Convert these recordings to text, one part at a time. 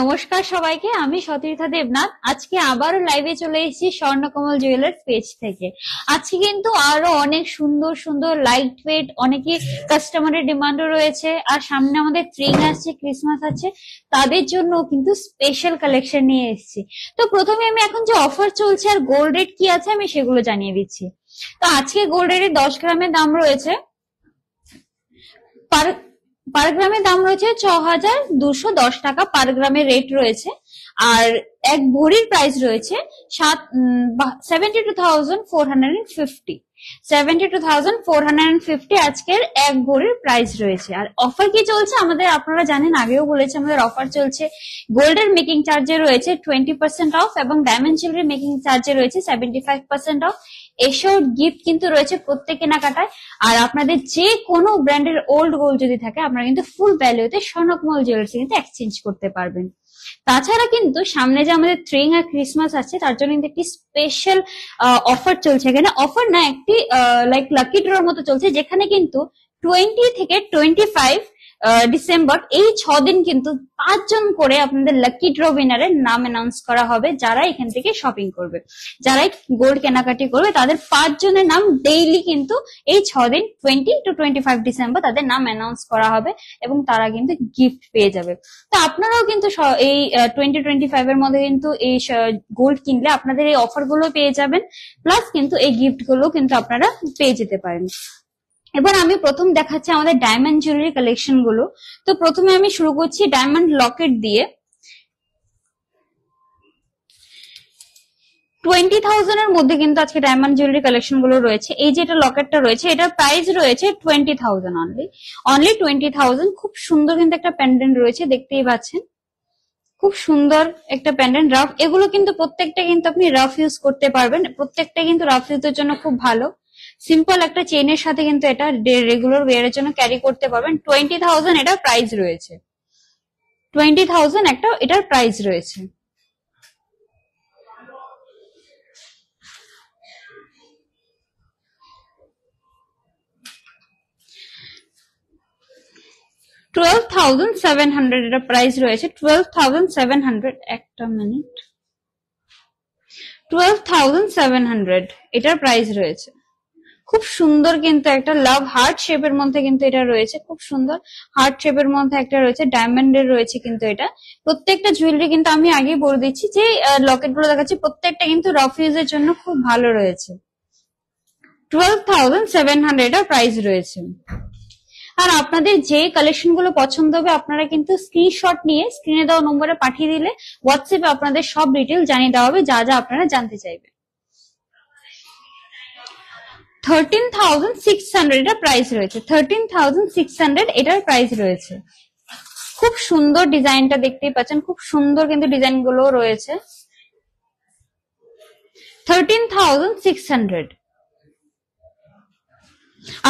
নমস্কার সবাইকে আমি সতীর্থা দেবনাথ আজকে আবারও লাইভে চলে এসেছি স্বর্ণকমল জুয়েলার্স পেজ থেকে আজকে কিন্তু আরো অনেক সুন্দর সুন্দর লাইট ওয়েট অনেকে কাস্টমারের ডিমান্ডও রয়েছে আর সামনে আমাদের ট্রেন আছে ক্রিসমাস আছে তাদের জন্য কিন্তু স্পেশাল কালেকশন নিয়ে এসেছি তো প্রথমে আমি এখন যে অফার চলছে আর গোল্ড রেট কি আছে আমি সেগুলো জানিয়ে দিচ্ছি তো আজকে গোল্ড রেটের দশ গ্রামের দাম রয়েছে পার গ্রামের দাম রয়েছে ছ হাজার দুশো দশ টাকা পার গ্রামের রেট রয়েছে আর এক ভরির প্রাইস রয়েছে সাত seventy two thousand four hundred fifty seventy two thousand four hundred fifty আজকের এক ভরির প্রাইস রয়েছে আর অফার কি চলছে আমাদের আপনারা জানেন আগেও বলেছে আমাদের অফার চলছে গোল্ডের মেকিং চার্জে রয়েছে টোয়েন্টি পার্সেন্ট অফ এবং ডায়মন্ড জুয়েলারি মেকিং চার্জে রয়েছে সেভেন্টি ফাইভ পার্সেন্ট অফ এসব গিফট কিন্তু রয়েছে প্রত্যেক কেনাকাটায় আর আপনাদের যে কোনো ব্র্যান্ডের ওল্ড গোল্ড যদি থাকে আপনারা কিন্তু ফুল ভ্যালুতে স্বর্ণকমল জুয়েলার্সে কিন্তু এক্সচেঞ্জ করতে পারবেন তাছাড়া কিন্তু সামনে যে আমাদের থ্রিং আর ক্রিসমাস আছে তার জন্য কিন্তু একটি স্পেশাল অফার চলছে এখানে অফার না একটি লাইক লাকি ড্রোর মতো চলছে যেখানে কিন্তু টোয়েন্টি থেকে টোয়েন্টি ফাইভ ডিসেম্বর এই ছ দিন কিন্তু পাঁচজন করে আপনাদের লাকি ড্র উইনারের নাম অ্যানাউন্স করা হবে যারা এখান থেকে শপিং করবে যারা গোল্ড কেনাকাটি করবে তাদের পাঁচজনের নাম ডেইলি কিন্তু এই ছ দিন twenty two twenty five December তাদের নাম অ্যানাউন্স করা হবে এবং তারা কিন্তু গিফট পেয়ে যাবে তো আপনারাও কিন্তু এই টোয়েন্টি টোয়েন্টি ফাইভ এর মধ্যে কিন্তু এই গোল্ড কিনলে আপনাদের এই অফার গুলো পেয়ে যাবেন প্লাস কিন্তু এই গিফট গুলো কিন্তু আপনারা পেয়ে যেতে পারেন এবার আমি প্রথম দেখাচ্ছি আমাদের ডায়মন্ড জুয়েলারি কালেকশন গুলো তো প্রথমে আমি শুরু করছি ডায়মন্ড লকেট দিয়ে টোয়েন্টি থাউজেন্ড এর মধ্যে কিন্তু আজকে ডায়মন্ড জুয়েলারি কালেকশন গুলো রয়েছে এই যে এটা লকেটটা রয়েছে এটার প্রাইস রয়েছে twenty thousand only only twenty thousand খুব সুন্দর কিন্তু একটা প্যান্ডেন্ট রয়েছে দেখতেই পাচ্ছেন খুব সুন্দর একটা প্যান্ডেন্ট রাফ এগুলো কিন্তু প্রত্যেকটা কিন্তু আপনি রাফ ইউজ করতে পারবেন প্রত্যেকটা কিন্তু রাফ ইউজের জন্য খুব ভালো সিম্পল একটা চেনের সাথে কিন্তু এটা রেগুলার ওয়ারের জন্য ক্যারি করতে পারবেন টোয়েন্টি থাউজেন্ড এটার প্রাইস রয়েছে টোয়েন্টি থাউজেন্ড একটা এটার প্রাইস রয়েছে টুয়েলভ থাউজেন্ড সেভেন হান্ড্রেড এটা প্রাইস রয়েছে টুয়েলভ থাউজেন্ড সেভেন হান্ড্রেড একটা minute twelve thousand seven hundred এটার প্রাইস রয়েছে খুব সুন্দর কিন্তু একটা লাভ হার্ট শেপের মধ্যে কিন্তু এটা রয়েছে খুব সুন্দর হার্ট শেপের মধ্যে একটা রয়েছে ডায়মন্ডের রয়েছে কিন্তু এটা প্রত্যেকটা জুয়েলারি কিন্তু আমি আগে বলে দিচ্ছি যে লকেট গুলো দেখাচ্ছি প্রত্যেকটা কিন্তু এর জন্য খুব ভালো রয়েছে টুয়েলভ থাউজেন্ড সেভেন হান্ড্রেড এর প্রাইস রয়েছে আর আপনাদের যে কালেকশন গুলো পছন্দ হবে আপনারা কিন্তু স্ক্রিনশট নিয়ে স্ক্রিনে দেওয়া নম্বরে পাঠিয়ে দিলে হোয়াটসঅ্যাপে আপনাদের সব ডিটেল জানিয়ে দেওয়া হবে যা যা আপনারা জানতে চাইবেন থার্টিন থাউজেন্ড সিক্স হান্ড্রেড এটা প্রাইস রয়েছে থার্টিন থাউজেন্ড সিক্স হান্ড্রেড এটার প্রাইস রয়েছে খুব সুন্দর ডিজাইনটা দেখতেই পাচ্ছেন খুব সুন্দর কিন্তু ডিজাইন রয়েছে থার্টিন থাউজেন্ড সিক্স হান্ড্রেড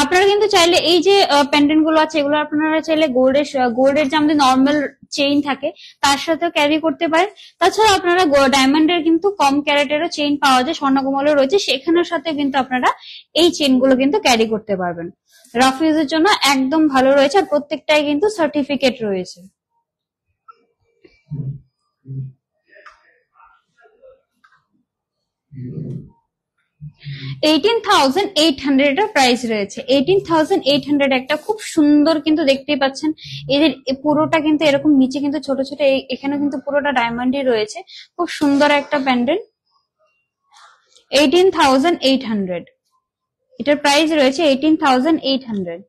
আপনারা কিন্তু চাইলে এই যে প্যান্ডেন্ট গুলো আছে এগুলো আপনারা চাইলে গোল্ডের গোল্ডের যে আমাদের নর্মাল চেইন থাকে তার সাথে ক্যারি করতে পারেন তাছাড়া আপনারা ডায়মন্ডের কিন্তু কম ক্যারেটেরও চেইন পাওয়া যায় স্বর্ণকমলও রয়েছে সেখানের সাথে কিন্তু আপনারা এই চেইন গুলো কিন্তু ক্যারি করতে পারবেন রাফ এর জন্য একদম ভালো রয়েছে আর প্রত্যেকটাই কিন্তু সার্টিফিকেট রয়েছে Thank you. Eighteen thousand eight hundred এর প্রাইস রয়েছে এইটিন থাউজেন্ড এইট হান্ড্রেড একটা খুব সুন্দর কিন্তু দেখতেই পাচ্ছেন এদের পুরোটা কিন্তু এরকম নিচে কিন্তু ছোট ছোট এখানেও কিন্তু পুরোটা ডায়মন্ডই রয়েছে খুব সুন্দর একটা pendant eighteen thousand eight hundred এটার প্রাইস রয়েছে এইটিন থাউজেন্ড এইট হান্ড্রেড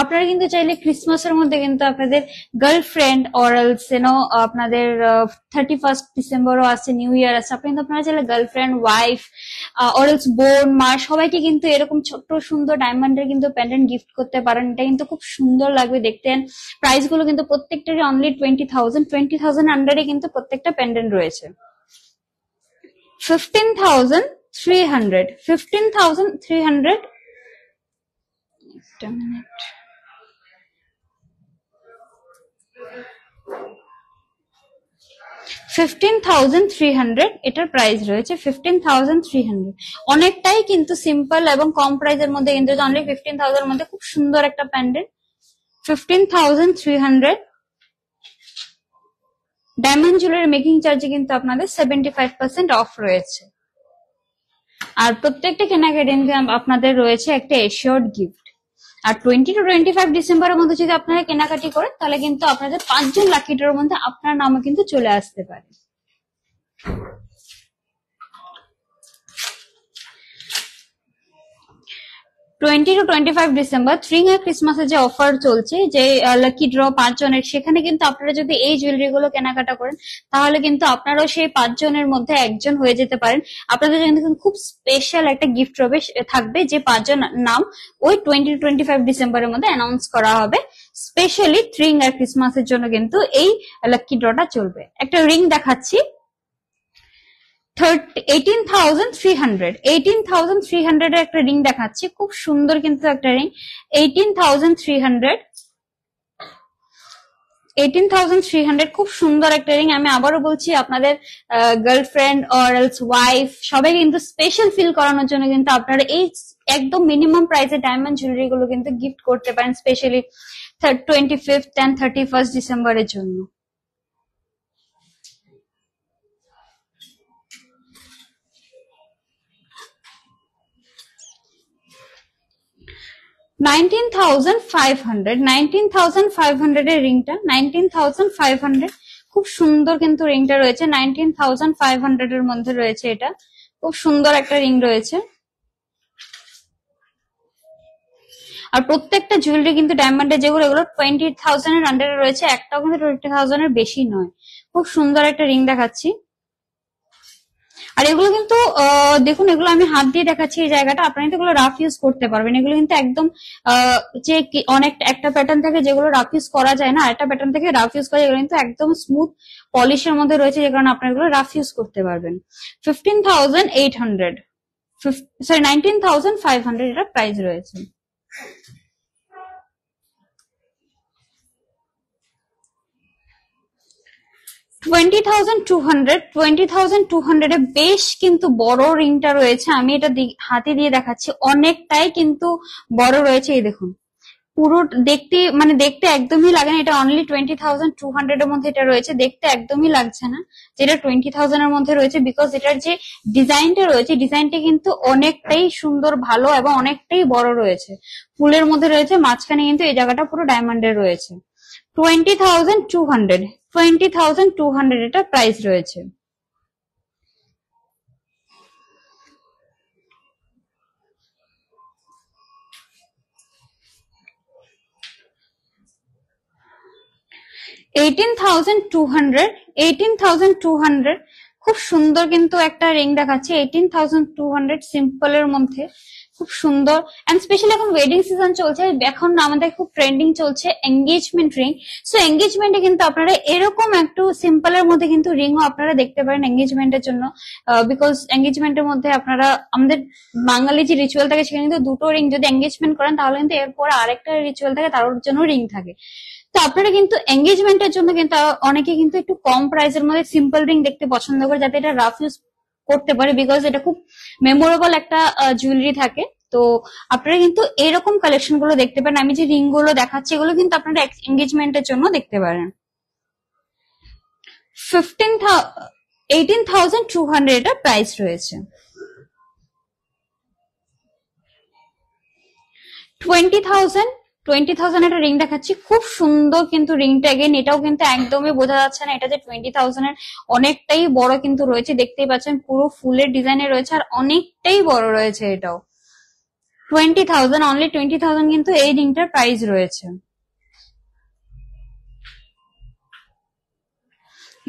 আপনারা কিন্তু চাইলে ক্রিসমাসের মধ্যে কিন্তু আপনাদের গার্লফ্রেন্ড অরালস নো আপনাদের থার্টি ফার্স্ট ডিসেম্বরও আছে নিউ ইয়ার আছে আপনি কিন্তু আপনারা চাইলে গার্লফ্রেন্ড ওয়াইফ অরালস বোন মা সবাইকে কিন্তু এরকম ছোট্ট সুন্দর ডায়মন্ডের কিন্তু প্যান্ডেন্ট গিফট করতে পারেন এটা কিন্তু খুব সুন্দর লাগবে দেখতে প্রাইস গুলো কিন্তু প্রত্যেকটারই only twenty thousand twenty thousand আন্ডারে কিন্তু প্রত্যেকটা প্যান্ডেন্ট রয়েছে fifteen thousand three hundred fifteen thousand three hundred একটা minute fifteen thousand three hundred এটার প্রাইস রয়েছে ফিফটিন থাউজেন্ড থ্রি হান্ড্রেড অনেকটাই কিন্তু সিম্পল এবং কম প্রাইসের মধ্যে কিন্তু ফিফটিন থাউজেন্ড মধ্যে খুব সুন্দর একটা pendant fifteen thousand three hundred diamond making চার্জে কিন্তু আপনাদের সেভেন্টি ফাইভ পার্সেন্ট অফ রয়েছে আর প্রত্যেকটা কেনাকাটি আপনাদের রয়েছে একটা এশিয়র্ড গিফট আর টোয়েন্টি টু টোয়েন্টি ফাইভ ডিসেম্বরের মধ্যে যদি আপনারা কেনাকাটি করেন তাহলে কিন্তু আপনাদের পাঁচজন লাকি ড্রর মধ্যে আপনার নামও কিন্তু চলে আসতে পারে twenty two twenty five December থ্রিং এর ক্রিসমাসে যে অফার চলছে যে লাকি ড্র পাঁচজনের সেখানে কিন্তু আপনারা যদি এই জুয়েলারি গুলো কেনাকাটা করেন তাহলে কিন্তু আপনারাও সেই পাঁচজনের মধ্যে একজন হয়ে যেতে পারেন আপনাদের জন্য কিন্তু খুব স্পেশাল একটা গিফট রবে থাকবে যে পাঁচজন নাম ওই টোয়েন্টি টু টোয়েন্টি ফাইভ ডিসেম্বরের মধ্যে অ্যানাউন্স করা হবে স্পেশালি থ্রিং আর ক্রিসমাসের জন্য কিন্তু এই লাকি ড্রটা চলবে একটা রিং দেখাচ্ছি eighteen thousand three hundred eighteen thousand three hundred এর একটা রিং দেখাচ্ছে খুব সুন্দর কিন্তু একটা ring eighteen thousand three hundred eighteen thousand three hundred খুব সুন্দর একটা রিং আমি আবারও বলছি আপনাদের গার্লফ্রেন্ড অর এলস ওয়াইফ সবাই কিন্তু স্পেশাল ফিল করানোর জন্য কিন্তু আপনারা এই একদম মিনিমাম প্রাইসে ডায়মন্ড জুয়েলারি গুলো কিন্তু গিফট করতে পারেন specially twenty fifth and thirty first ডিসেম্বরের জন্য nineteen thousand five hundred nineteen thousand five hundred এর রিংটা নাইনটিন থাউজেন্ড ফাইভ হান্ড্রেড খুব সুন্দর কিন্তু রিংটা রয়েছে নাইনটিন থাউজেন্ড ফাইভ হান্ড্রেড এর মধ্যে রয়েছে এটা খুব সুন্দর একটা রিং রয়েছে আর প্রত্যেকটা জুয়েলারি কিন্তু ডায়মন্ডের যেগুলো এগুলো টোয়েন্টি থাউজেন্ড এর আন্ডারে রয়েছে একটাও কিন্তু টোয়েন্টি থাউজেন্ড এর বেশি নয় খুব সুন্দর একটা রিং দেখাচ্ছি আর এগুলো কিন্তু দেখুন এগুলো আমি হাত দিয়ে দেখাচ্ছি এই জায়গাটা আপনারা কিন্তু এগুলো রাফ ইউজ করতে পারবেন এগুলো কিন্তু একদম যে অনেক একটা প্যাটার্ন থাকে যেগুলো রাফ ইউজ করা যায় না একটা প্যাটার্ন থেকে রাফ ইউজ করা যায় কিন্তু একদম স্মুথ পলিশের মধ্যে রয়েছে যে কারণে আপনারা এগুলো রাফ ইউজ করতে পারবেন fifteen thousand eight hundred sorry nineteen thousand five hundred এটা প্রাইস রয়েছে twenty thousand two hundred twenty thousand two hundred এ বেশ কিন্তু বড় রিংটা রয়েছে আমি এটা হাতে দিয়ে দেখাচ্ছি অনেকটাই কিন্তু বড় রয়েছে এই দেখুন পুরো দেখতে মানে দেখতে একদমই লাগে না এটা only twenty thousand two hundred এর মধ্যে এটা রয়েছে দেখতে একদমই লাগছে না যেটা টোয়েন্টি থাউজেন্ড এর মধ্যে রয়েছে বিকজ এটার যে ডিজাইনটা রয়েছে ডিজাইনটা কিন্তু অনেকটাই সুন্দর ভালো এবং অনেকটাই বড় রয়েছে ফুলের মধ্যে রয়েছে মাঝখানে কিন্তু এই জায়গাটা পুরো ডায়মন্ডের রয়েছে twenty thousand twenty thousand two এটা প্রাইস রয়েছে thousand two hundred thousand two hundred খুব সুন্দর কিন্তু একটা রিং দেখাচ্ছে এইটিন থাউজেন্ড টু হান্ড্রেড সিম্পলের মধ্যে খুব সুন্দর এন্ড স্পেশালি এখন ওয়েডিং সিজন চলছে এখন আমাদের খুব ট্রেন্ডিং চলছে এঙ্গেজমেন্ট রিং সো এঙ্গেজমেন্টে কিন্তু আপনারা এরকম একটু সিম্পলের মধ্যে কিন্তু ও আপনারা দেখতে পারেন এঙ্গেজমেন্টের জন্য বিকজ এঙ্গেজমেন্টের মধ্যে আপনারা আমাদের বাঙালি যে রিচুয়াল থাকে সেখানে কিন্তু দুটো রিং যদি এঙ্গেজমেন্ট করেন তাহলে কিন্তু এরপর আরেকটা রিচুয়াল থাকে তার জন্য রিং থাকে তো আপনারা কিন্তু এঙ্গেজমেন্টের জন্য কিন্তু অনেকে কিন্তু একটু কম প্রাইসের মধ্যে সিম্পল রিং দেখতে পছন্দ করে যাতে এটা রাফ ইউজ করতে পারে বিকজ এটা খুব মেমোরেবল একটা জুয়েলারি থাকে তো আপনারা কিন্তু এরকম কালেকশন গুলো দেখতে পারেন আমি যে রিং গুলো দেখাচ্ছি এগুলো কিন্তু আপনারা এঙ্গেজমেন্টের জন্য দেখতে পারেন fifteen eighteen thousand two hundred এটা প্রাইস রয়েছে টোয়েন্টি থাউজেন্ড টোয়েন্টি থাউজেন্ড একটা রিং দেখাচ্ছি খুব সুন্দর কিন্তু রিংটা এগেন এটাও কিন্তু একদমই বোঝা যাচ্ছে না এটা যে টোয়েন্টি থাউজেন্ড অনেকটাই বড় কিন্তু রয়েছে দেখতেই পাচ্ছেন পুরো ফুলের ডিজাইনে রয়েছে আর অনেকটাই বড় রয়েছে এটাও twenty thousand only twenty thousand কিন্তু এই রিংটার প্রাইস রয়েছে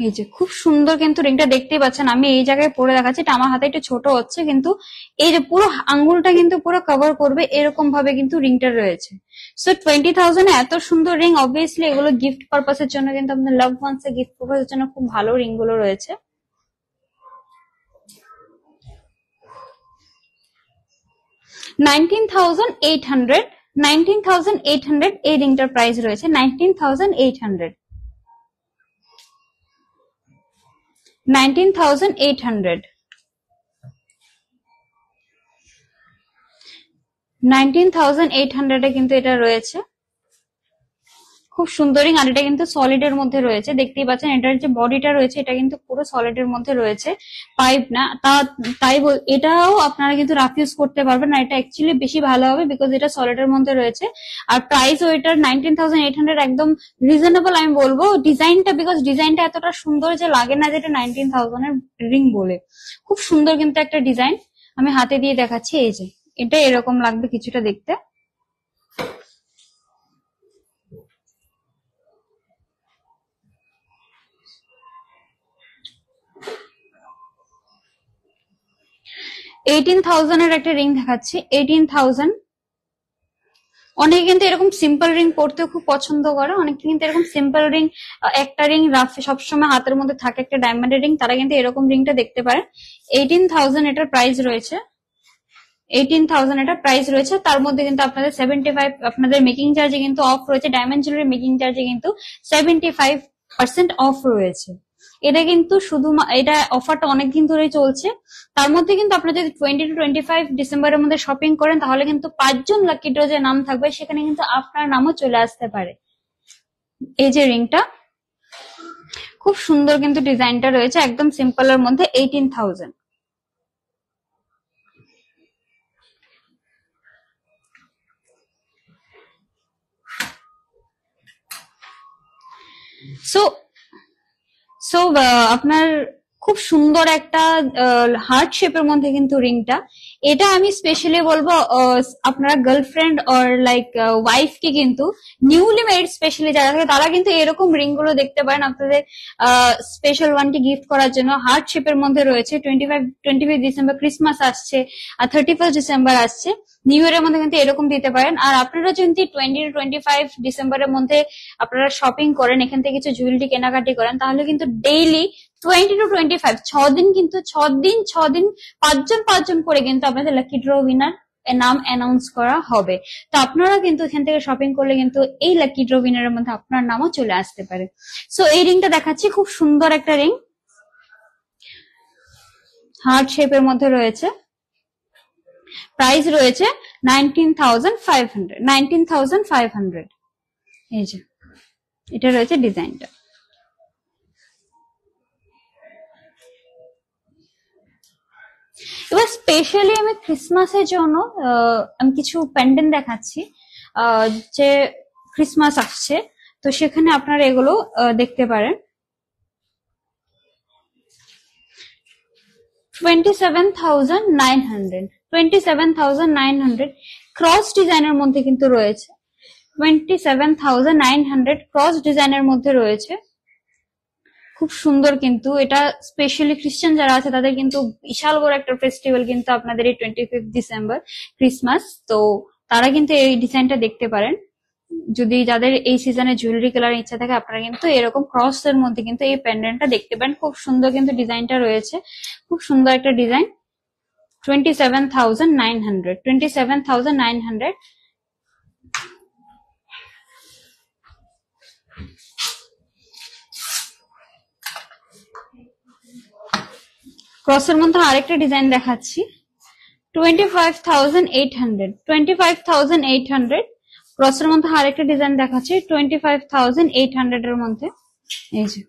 এই যে খুব সুন্দর কিন্তু রিংটা দেখতেই পাচ্ছেন আমি এই জায়গায় পরে দেখাচ্ছি এটা আমার হাতে একটু ছোট হচ্ছে কিন্তু এই যে পুরো আঙ্গুলটা কিন্তু পুরো কভার করবে এরকম ভাবে কিন্তু রিংটা রয়েছে সো টোয়েন্টি থাউজেন্ড এত সুন্দর রিং অবভিয়াসলি এগুলো গিফট পারপাসের জন্য কিন্তু আপনার লাভ ওয়ান্স এর গিফট পারপাসের জন্য খুব ভালো রিং গুলো রয়েছে nineteen thousand eight hundred nineteen thousand eight hundred এই রিংটার প্রাইস রয়েছে নাইনটিন থাউজেন্ড এইট হান্ড্রেড 19,800 19,800 এ কিন্তু এটা রয়েছে খুব সুন্দরই আর এটা কিন্তু সলিড এর মধ্যে রয়েছে দেখতেই পাচ্ছেন এটার যে বডিটা রয়েছে এটা কিন্তু পুরো সলিড এর মধ্যে রয়েছে পাইপ না তা তাই এটাও আপনারা কিন্তু রাফ ইউজ করতে পারবেন না এটা অ্যাকচুয়ালি বেশি ভালো হবে বিকজ এটা সলিড এর মধ্যে রয়েছে আর ও এটার নাইনটিন থাউজেন্ড এইট হান্ড্রেড একদম রিজনেবল আমি বলবো ডিজাইনটা বিকজ ডিজাইনটা এতটা সুন্দর যে লাগে না যেটা নাইনটিন থাউজেন্ড এর রিং বলে খুব সুন্দর কিন্তু একটা ডিজাইন আমি হাতে দিয়ে দেখাচ্ছি এই যে এটা এরকম লাগবে কিছুটা দেখতে এইটিন এর একটা রিং দেখাচ্ছি এইটিন থাউজেন্ড অনেকে কিন্তু এরকম সিম্পল রিং পরতেও খুব পছন্দ করে অনেকে কিন্তু এরকম সিম্পল রিং একটা রিং রাফ সবসময় হাতের মধ্যে থাকে একটা ডায়মন্ডের রিং তারা কিন্তু এরকম রিংটা দেখতে পারে এইটিন থাউজেন্ড এটার প্রাইস রয়েছে এইটিন থাউজেন্ড এটা প্রাইস রয়েছে তার মধ্যে কিন্তু আপনাদের সেভেন্টি ফাইভ আপনাদের মেকিং চার্জে কিন্তু অফ রয়েছে ডায়মন্ড জুয়েলারি মেকিং চার্জে কিন্তু সেভেন্টি ফাইভ পার্সেন্ট অফ রয়েছে এটা কিন্তু শুধু এটা অফারটা অনেকদিন ধরেই চলছে তার মধ্যে কিন্তু আপনি যদি টোয়েন্টি টু টোয়েন্টি ফাইভ ডিসেম্বরের মধ্যে শপিং করেন তাহলে কিন্তু পাঁচজন লাকি ড্র যে নাম থাকবে সেখানে কিন্তু আপনার নামও চলে আসতে পারে এই যে রিংটা খুব সুন্দর কিন্তু ডিজাইনটা রয়েছে একদম সিম্পল এর মধ্যে এইটিন থাউজেন্ড সো সো আপনার খুব সুন্দর একটা হার্ট শেপের মধ্যে কিন্তু রিংটা এটা আমি স্পেশালি বলবো আপনারা গার্লফ্রেন্ড অর লাইক ওয়াইফ কে কিন্তু নিউলি মেড স্পেশালি যারা থাকে তারা কিন্তু এরকম রিং গুলো দেখতে পারেন আপনাদের স্পেশাল ওয়ান টি গিফট করার জন্য হার্ট শেপের মধ্যে রয়েছে twenty five twenty five December Christmas আসছে আর থার্টি ফার্স্ট ডিসেম্বর আসছে নিউ ইয়ারের মধ্যে কিন্তু এরকম দিতে পারেন আর আপনারা যদি টোয়েন্টি টোয়েন্টি ফাইভ ডিসেম্বরের মধ্যে আপনারা শপিং করেন এখান থেকে কিছু জুয়েলারি কেনাকাটি করেন তাহলে কিন্তু daily twenty two twenty five ছ দিন কিন্তু ছ দিন ছ দিন পাঁচজন পাঁচজন করে কিন্তু আপনাদের লাকি ড্র উইনার নাম অ্যানাউন্স করা হবে তো আপনারা কিন্তু এখান থেকে শপিং করলে কিন্তু এই লাকি ড্র উইনারের মধ্যে আপনার নামও চলে আসতে পারে সো এই রিংটা দেখাচ্ছি খুব সুন্দর একটা রিং হার্ট শেপের মধ্যে রয়েছে প্রাইস রয়েছে nineteen thousand five hundred nineteen thousand five hundred এই যে এটা রয়েছে ডিজাইনটা এবার স্পেশালি আমি ক্রিসমাসের জন্য আমি কিছু প্যান্ডেল দেখাচ্ছি যে ক্রিসমাস আসছে তো সেখানে আপনারা এগুলো দেখতে পারেন twenty seven thousand nine hundred twenty seven thousand nine hundred cross ডিজাইনের মধ্যে কিন্তু রয়েছে twenty seven thousand nine hundred cross ডিজাইনের মধ্যে রয়েছে খুব সুন্দর কিন্তু এটা স্পেশালি খ্রিস্টান যারা আছে তাদের কিন্তু বিশাল বড় একটা ফেস্টিভ্যাল কিন্তু আপনাদের এই টোয়েন্টি ফিফ ডিসেম্বর ক্রিসমাস তো তারা কিন্তু এই ডিজাইনটা দেখতে পারেন যদি যাদের এই সিজনে জুয়েলারি কেনার ইচ্ছা থাকে আপনারা কিন্তু এরকম ক্রস এর মধ্যে কিন্তু এই প্যান্ডেলটা দেখতে পারেন খুব সুন্দর কিন্তু ডিজাইনটা রয়েছে খুব সুন্দর একটা design twenty seven thousand nine hundred twenty seven thousand nine hundred ক্রসের মধ্যে আরেকটা ডিজাইন দেখাচ্ছি twenty five thousand eight hundred twenty five thousand eight hundred ক্রসের মধ্যে আরেকটা ডিজাইন দেখাচ্ছি টোয়েন্টি ফাইভ এইট হান্ড্রেড এর মধ্যে এই যে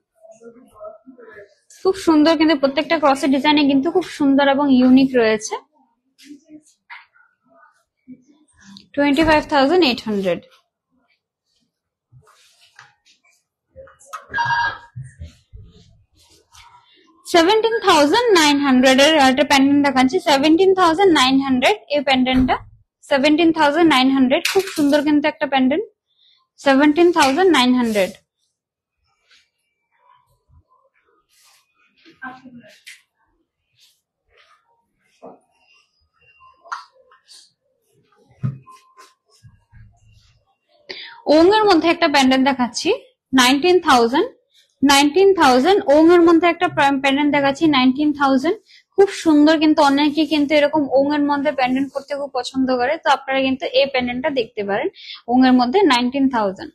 খুব সুন্দর কিন্তু প্রত্যেকটা ক্রসের ডিজাইনে কিন্তু খুব সুন্দর এবং ইউনিক রয়েছে twenty five thousand eight hundred seventeen thousand nine hundred একটা দেখাচ্ছি সেভেন্টিন থাউজেন্ড নাইন হান্ড্রেড এই সেভেন্টিন থাউজেন্ড নাইন হান্ড্রেড খুব সুন্দর কিন্তু একটা প্যান্ডেন্ট থাউজেন্ড নাইন হান্ড্রেড ওং এর মধ্যে একটা প্যান্ডেল দেখাচ্ছি নাইনটিন থাউজেন্ড নাইনটিন থাউজেন্ড ওং এর মধ্যে একটা প্যান্ডেন্ট দেখাচ্ছি নাইনটিন থাউজেন্ড খুব সুন্দর কিন্তু অনেকে কিন্তু এরকম ওং এর মধ্যে প্যান্ডেন্ট করতে খুব পছন্দ করে তো আপনারা কিন্তু এই প্যান্ডেন্টটা দেখতে পারেন ওং এর মধ্যে নাইনটিন থাউজেন্ড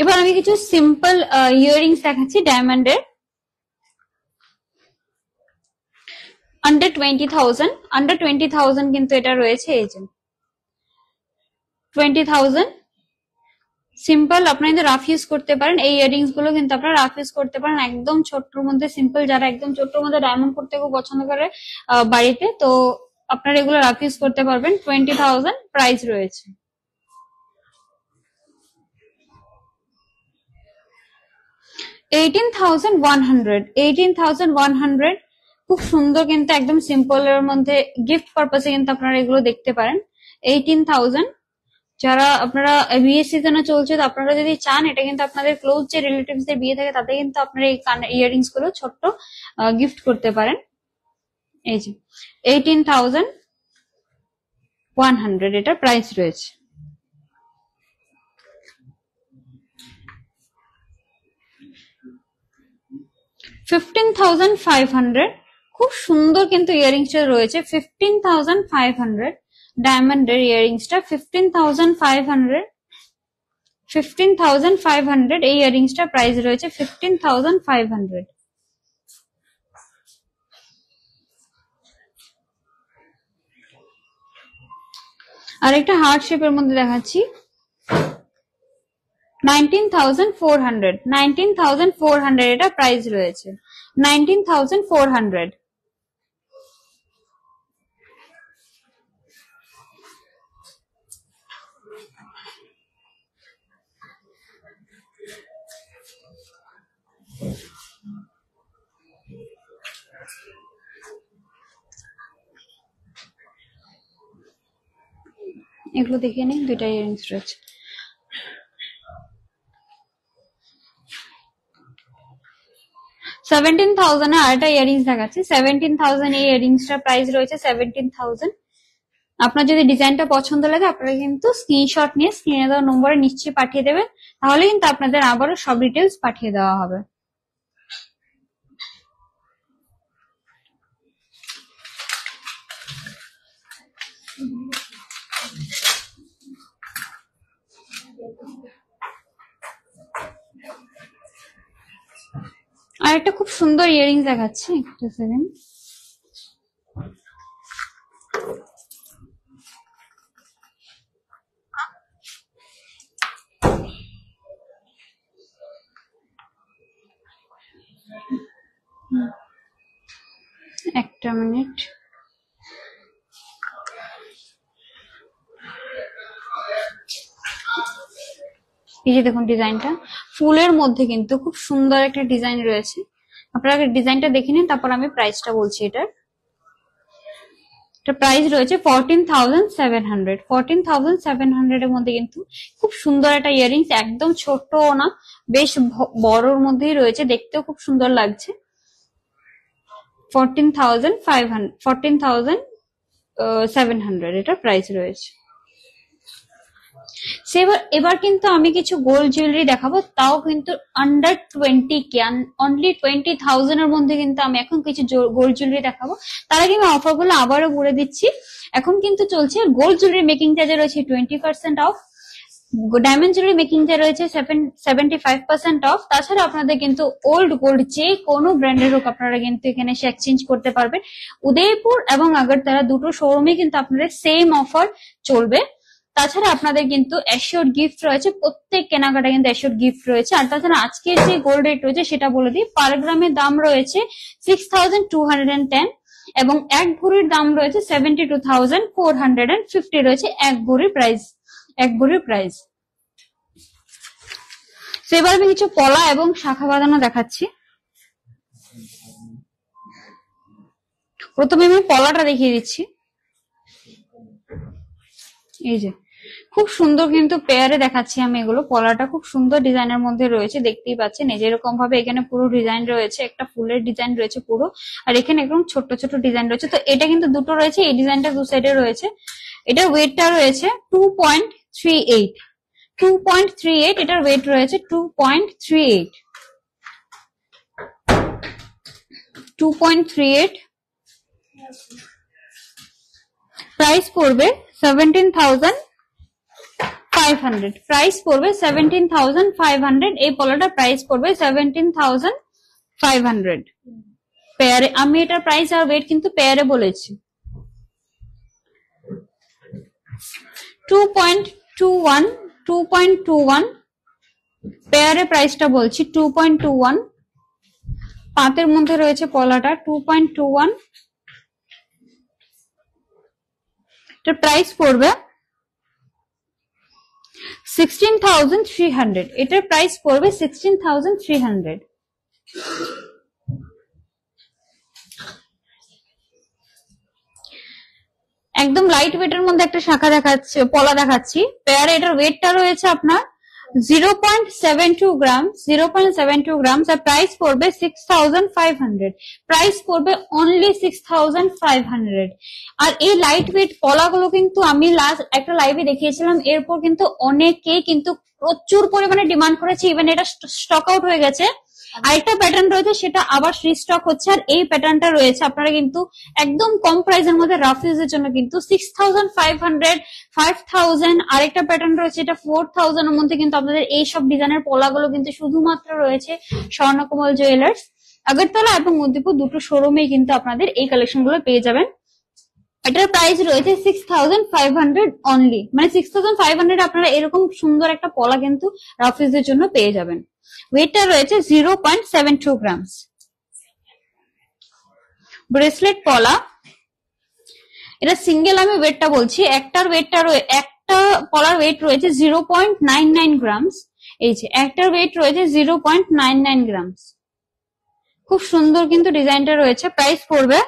এবার আমি কিছু সিম্পল ইয়ারিংস দেখাচ্ছি ডায়মন্ডের under twenty thousand under twenty thousand কিন্তু এটা রয়েছে এই যে টোয়েন্টি থাউজেন্ড সিম্পল আপনারা কিন্তু রাফ ইউজ করতে পারেন এই ইয়ারিংস গুলো কিন্তু আপনারা রাফ ইউজ করতে পারেন একদম ছোট্টর মধ্যে সিম্পল যারা একদম ছোট্টর মধ্যে ডায়মন্ড করতে খুব পছন্দ করে বাড়িতে তো আপনারা এগুলো রাফ ইউজ করতে পারবেন টোয়েন্টি থাউজেন্ড প্রাইস রয়েছে eighteen thousand one hundred eighteen thousand one hundred খুব সুন্দর কিন্তু একদম সিম্পল এর মধ্যে গিফট পারপাসে কিন্তু আপনারা এগুলো দেখতে পারেন এইটিন থাউজেন্ড যারা আপনারা বিয়ে সিজনে চলছে তো আপনারা যদি চান এটা কিন্তু আপনাদের ক্লোজ যে রিলেটিভস দের বিয়ে থাকে তাতে কিন্তু আপনারা এই ইয়ারিংস গুলো ছোট্ট গিফট করতে পারেন এই যে এইটিন থাউজেন্ড ওয়ান হান্ড্রেড এটার প্রাইস রয়েছে ফিফটিন থাউজেন্ড ফাইভ হান্ড্রেড খুব সুন্দর কিন্তু ইয়ারিংসটা রয়েছে ফিফটিন থাউজেন্ড ফাইভ হান্ড্রেড ডায়মন্ডের ইয়ারিংসটা fifteen thousand five hundred fifteen thousand five hundred এই ইয়ারিংসটা প্রাইস রয়েছে ফিফটিন থাউজেন্ড ফাইভ হান্ড্রেড আর একটা হার্ট শেপের মধ্যে দেখাচ্ছি nineteen thousand four hundred nineteen thousand four hundred এটা প্রাইস রয়েছে নাইনটিন থাউজেন্ড ফোর হান্ড্রেড এগুলো দেখে নিন দুইটা ইয়ারিংস রয়েছে সেভেন্টিন থাউজেন্ড আর একটা ইয়ারিংস দেখাচ্ছি সেভেন্টিন থাউজেন্ড এই ইয়ারিংসটা প্রাইস রয়েছে সেভেন্টিন থাউজেন্ড আপনার যদি ডিজাইনটা পছন্দ লাগে আপনারা কিন্তু স্ক্রিনশট নিয়ে স্ক্রিনে দেওয়ার নম্বরে নিশ্চয়ই পাঠিয়ে দেবেন তাহলে কিন্তু আপনাদের আবারও সব ডিটেলস পাঠিয়ে দেওয়া হবে আর একটা খুব সুন্দর ইয়ারিংস দেখাচ্ছি একটা সেকেন্ড একটা মিনিট এই যে দেখুন ডিজাইনটা ফুলের মধ্যে কিন্তু খুব সুন্দর একটা ডিজাইন রয়েছে আপনারা ডিজাইনটা দেখে নিন তারপর আমি প্রাইসটা বলছি এটার এটা প্রাইস রয়েছে fourteen thousand seven hundred fourteen thousand seven hundred মধ্যে কিন্তু খুব সুন্দর একটা ইয়ারিংস একদম ছোট না বেশ বড়র মধ্যেই রয়েছে দেখতেও খুব সুন্দর লাগছে fourteen thousand five hundred fourteen thousand seven hundred এটার প্রাইস রয়েছে সেবার এবার কিন্তু আমি কিছু গোল্ড জুয়েলারি দেখাবো তাও কিন্তু under twenty K only twenty thousand এর মধ্যে কিন্তু আমি এখন কিছু গোল্ড জুয়েলারি দেখাবো তার আগে আমি অফারগুলো আবারও ঘুরে দিচ্ছি এখন কিন্তু চলছে গোল্ড জুয়েলারি মেকিংটা যে রয়েছে twenty percent off diamond jewellery making যা রয়েছে সেভেন্টি ফাইভ পার্সেন্ট অফ তাছাড়া আপনাদের কিন্তু ওল্ড গোল্ড যে কোনো ব্র্যান্ডের হোক আপনারা কিন্তু এখানে এসে এক্সচেঞ্জ করতে পারবেন উদয়পুর এবং আগরতলা দুটো শোরুমে কিন্তু আপনাদের সেম অফার চলবে তাছাড়া আপনাদের কিন্তু অ্যাশিওর গিফট রয়েছে প্রত্যেক কেনাকাটা কিন্তু অ্যাশিওর গিফট রয়েছে আর তাছাড়া আজকে যে গোল্ড রেট রয়েছে সেটা বলে দিই পার গ্রামের দাম রয়েছে six thousand two hundred ten এবং এক ভরির দাম রয়েছে seventy two thousand four hundred and fifty রয়েছে এক ভরির প্রাইস এক ভরির প্রাইস এবার আমি কিছু পলা এবং শাখা বাঁধানো দেখাচ্ছি প্রথমে আমি পলাটা দেখিয়ে দিচ্ছি এই যে খুব সুন্দর কিন্তু পেয়ারে দেখাচ্ছি আমি এগুলো পলাটা খুব সুন্দর ডিজাইনের মধ্যে রয়েছে দেখতেই পাচ্ছেন এই যেরকম ভাবে এখানে পুরো ডিজাইন রয়েছে একটা ফুলের ডিজাইন রয়েছে পুরো আর এখানে একদম ছোট ছোট ডিজাইন রয়েছে তো এটা কিন্তু দুটো রয়েছে এই ডিজাইনটা দু সাইডে রয়েছে এটার ওয়েটটা রয়েছে two point three eight two point three eight এটার ওয়েট রয়েছে two point three eight two point three eight price পড়বে seventeen thousand five hundred price পড়বে সেভেন্টিন এই পলাটার প্রাইস পড়বে সেভেন্টিন থাউজেন্ড ফাইভ হান্ড্রেড পেয়ারে আমি এটা প্রাইস আর ওয়েট কিন্তু পেয়ারে বলেছি two point two one two point two one পেয়ারে প্রাইসটা বলছি টু পয়েন্ট টু ওয়ান পাতের মধ্যে রয়েছে পলাটা two point two one price পড়বে সিক্সটিন থাউজেন্ড থ্রি হান্ড্রেড এটার প্রাইস পড়বে সিক্সটিন থাউজেন্ড থ্রি হান্ড্রেড একদম লাইট ওয়েটের মধ্যে একটা শাখা দেখাচ্ছে পলা দেখাচ্ছি পেয়ারে এটার ওয়েটটা রয়েছে আপনার টু গ্রাম টু গ্রাম আর প্রাইস পড়বে হান্ড্রেড প্রাইস পড়বে অনলি হান্ড্রেড আর এই লাইট ওয়েট পলাগুলো কিন্তু আমি লাস্ট একটা লাইভে দেখিয়েছিলাম এরপর কিন্তু অনেকে কিন্তু প্রচুর পরিমাণে ডিমান্ড করেছে ইভেন এটা স্টক আউট হয়ে গেছে আরেকটা প্যাটার্ন রয়েছে সেটা আবার রিস্টক হচ্ছে আর এই প্যাটার্নটা রয়েছে আপনারা কিন্তু একদম কম প্রাইসের মধ্যে রাফ এর জন্য কিন্তু six thousand five hundred five thousand আরেকটা প্যাটার্ন রয়েছে এটা ফোর থাউজেন্ড এর মধ্যে কিন্তু আপনাদের এইসব ডিজাইনের পলাগুলো কিন্তু শুধুমাত্র রয়েছে স্বর্ণকমল জুয়েলার্স আগরতলা এবং মধ্যপুর দুটো শোরুমে কিন্তু আপনাদের এই কালেকশন গুলো পেয়ে যাবেন এটার প্রাইস রয়েছে six thousand five hundred only মানে সিক্স থাউজেন্ড ফাইভ হান্ড্রেড আপনারা এরকম সুন্দর একটা পলা কিন্তু রাফিজের জন্য পেয়ে যাবেন ওয়েটটা রয়েছে zero point seven two grams bracelet পলা এটা সিঙ্গেল আমি ওয়েটটা বলছি একটার ওয়েটটা একটা পলার ওয়েট রয়েছে zero point nine nine grams এই যে একটার ওয়েট রয়েছে zero point nine nine grams খুব সুন্দর কিন্তু ডিজাইনটা রয়েছে প্রাইস পড়বে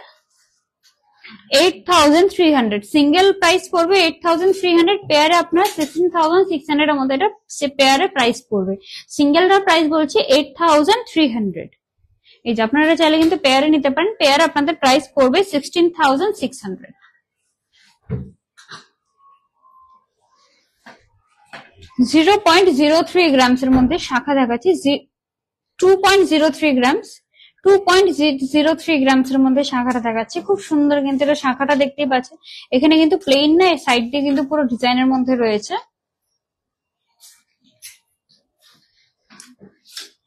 সিঙ্গেল প্রাইস পড়বে এইট থাউজেন্ড থ্রি হান্ড্রেড পেয়ারে আপনার সিক্সটিন থাউজেন্ড সিক্স হান্ড্রেড এর এটা পেয়ারে প্রাইস পড়বে সিঙ্গেলটার প্রাইস বলছি এইট থাউজেন্ড থ্রি হান্ড্রেড এই যে আপনারা চাইলে কিন্তু পেয়ারে নিতে পারেন পেয়ার আপনাদের প্রাইস পড়বে sixteen thousand six hundred zero point zero three grams এর মধ্যে শাখা দেখাচ্ছি two point zero three grams two point zero three এর মধ্যে শাখাটা দেখাচ্ছে খুব সুন্দর কিন্তু এটা শাখাটা দেখতেই পাচ্ছে এখানে কিন্তু প্লেন না সাইড দিয়ে কিন্তু পুরো ডিজাইনের মধ্যে রয়েছে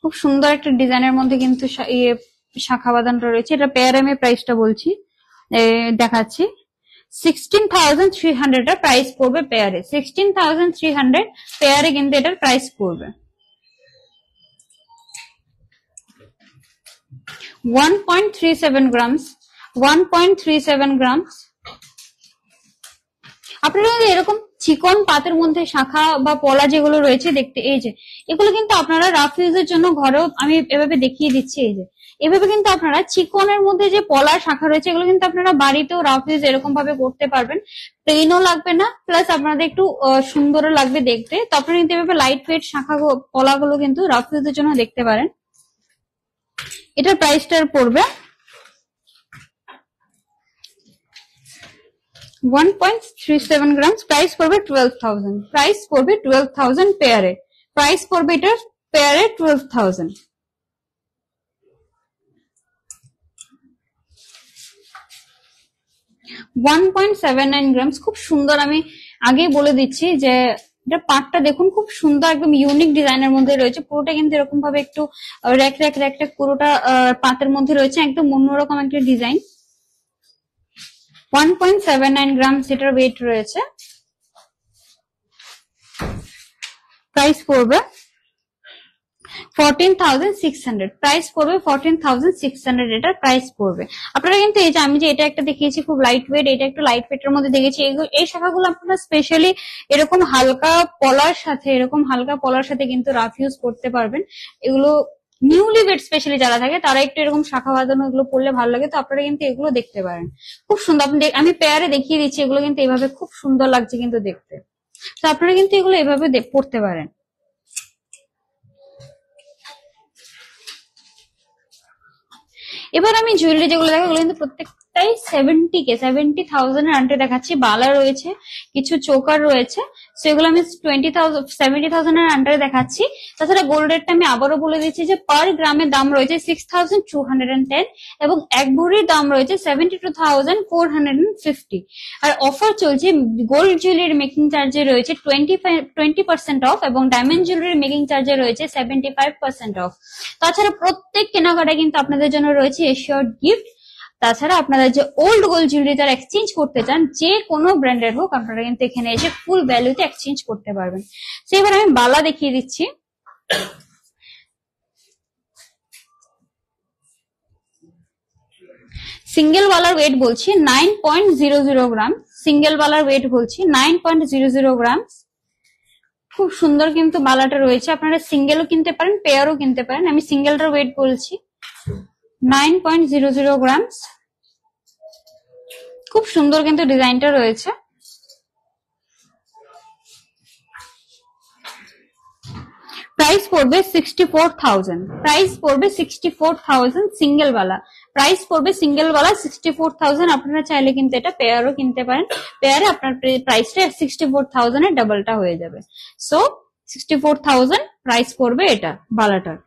খুব সুন্দর একটা ডিজাইনের মধ্যে কিন্তু ইয়ে শাখা বাঁধানটা রয়েছে এটা পেয়ার এম এ প্রাইসটা বলছি দেখাচ্ছি সিক্সটিন থাউজেন্ড থ্রি হান্ড্রেড এর প্রাইস পড়বে পেয়ারে সিক্সটিন থাউজেন্ড থ্রি হান্ড্রেড পেয়ারে কিন্তু এটার প্রাইস পড়বে 1.37 গ্রামস 1.37 গ্রামস আপনারা এরকম চিকন পাতের মধ্যে শাখা বা পলা যেগুলো রয়েছে দেখতে এই যে এগুলো কিন্তু আপনারা রাফ ইউজের জন্য ঘরেও আমি এভাবে দেখিয়ে দিচ্ছি এই যে এভাবে কিন্তু আপনারা চিকনের মধ্যে যে পলা শাখা রয়েছে এগুলো কিন্তু আপনারা বাড়িতেও রাফ ইউজ এরকম ভাবে করতে পারবেন প্লেনও লাগবে না প্লাস আপনাদের একটু সুন্দরও লাগবে দেখতে তো আপনারা কিন্তু এভাবে লাইট ওয়েট শাখা পলাগুলো কিন্তু রাফ ইউজের জন্য দেখতে পারেন এটার প্রাইসটার পড়বে one point three seven price পড়বে twelve thousand price twelve thousand price পড়বে পেয়ারে twelve thousand one point seven nine খুব সুন্দর আমি আগেই বলে দিচ্ছি যে এটা পাটটা দেখুন খুব সুন্দর একদম ইউনিক ডিজাইনের মধ্যে রয়েছে পুরোটা কিন্তু এরকম ভাবে একটু র্যাক র্যাক র্যাক র্যাক পুরোটা পাতের মধ্যে রয়েছে একদম অন্যরকম একটা design one point seven nine gram সেটার ওয়েট রয়েছে প্রাইস পড়বে fourteen thousand six hundred price পড়বে ফোরটিন থাউজেন্ড সিক্স হান্ড্রেড এটার প্রাইস পড়বে আপনারা কিন্তু এই যে আমি যে এটা একটা দেখিয়েছি খুব লাইট ওয়েট এটা একটু লাইট ওয়েটের মধ্যে দেখেছি এই শাখাগুলো আপনারা স্পেশালি এরকম হালকা পলার সাথে এরকম হালকা পলার সাথে কিন্তু রাফ ইউজ করতে পারবেন এগুলো নিউলি বেড স্পেশালি যারা থাকে তারা একটু এরকম শাখা বাঁধানো এগুলো পড়লে ভালো লাগে তো আপনারা কিন্তু এগুলো দেখতে পারেন খুব সুন্দর আপনি আমি পেয়ারে দেখিয়ে দিচ্ছি এগুলো কিন্তু এভাবে খুব সুন্দর লাগছে কিন্তু দেখতে তো আপনারা কিন্তু এগুলো এভাবে পড়তে পারেন এবার আমি জুয়েলারি যেগুলো দেখো ওগুলো কিন্তু প্রত্যেক তাই সেভেন্টি কে সেভেন্টি থাউজেন্ড এর আন্ডারে দেখাচ্ছি বালা রয়েছে কিছু চোকার রয়েছে সেগুলো আমি টোয়েন্টি থাউজেন্ড সেভেন্টি থাউজেন্ড এর আন্ডারে দেখাচ্ছি তাছাড়া গোল্ড রেটটা আমি আবারও বলে দিচ্ছি যে পার গ্রামের দাম রয়েছে six thousand two hundred and ten এবং এক ভরির দাম রয়েছে seventy two thousand four hundred and fifty আর অফার চলছে গোল্ড জুয়েলারি মেকিং চার্জে রয়েছে twenty five twenty percent off এবং ডায়মন্ড জুয়েলারির মেকিং চার্জে রয়েছে সেভেন্টি ফাইভ পার্সেন্ট অফ তাছাড়া প্রত্যেক কেনাকাটা কিন্তু আপনাদের জন্য রয়েছে এশিয়ার গিফট তাছাড়া আপনারা যে ওল্ড গোল্ড জুয়েলারি তার এক্সচেঞ্জ করতে চান যে কোনো ব্র্যান্ডের হোক আপনারা কিন্তু এখানে এসে ফুল ভ্যালুতে এক্সচেঞ্জ করতে পারবেন সেবার আমি বালা দেখিয়ে দিচ্ছি সিঙ্গেল বালার ওয়েট বলছি nine point zero zero gram single বালার ওয়েট বলছি nine point zero zero gram খুব সুন্দর কিন্তু বালাটা রয়েছে আপনারা সিঙ্গেলও কিনতে পারেন পেয়ারও কিনতে পারেন আমি সিঙ্গেলটার ওয়েট বলছি nine point zero zero grams খুব সুন্দর কিন্তু ডিজাইনটা রয়েছে প্রাইস পড়বে সিক্সটি ফোর থাউজেন্ড প্রাইস পড়বে সিক্সটি ফোর থাউজেন্ড সিঙ্গেল বালা প্রাইস পড়বে সিঙ্গেল বালা সিক্সটি ফোর থাউজেন্ড আপনারা চাইলে কিন্তু এটা পেয়ারও কিনতে পারেন পেয়ারে আপনার প্রাইসটা সিক্সটি ফোর ডাবলটা হয়ে যাবে so sixty four thousand price পড়বে এটা বালাটার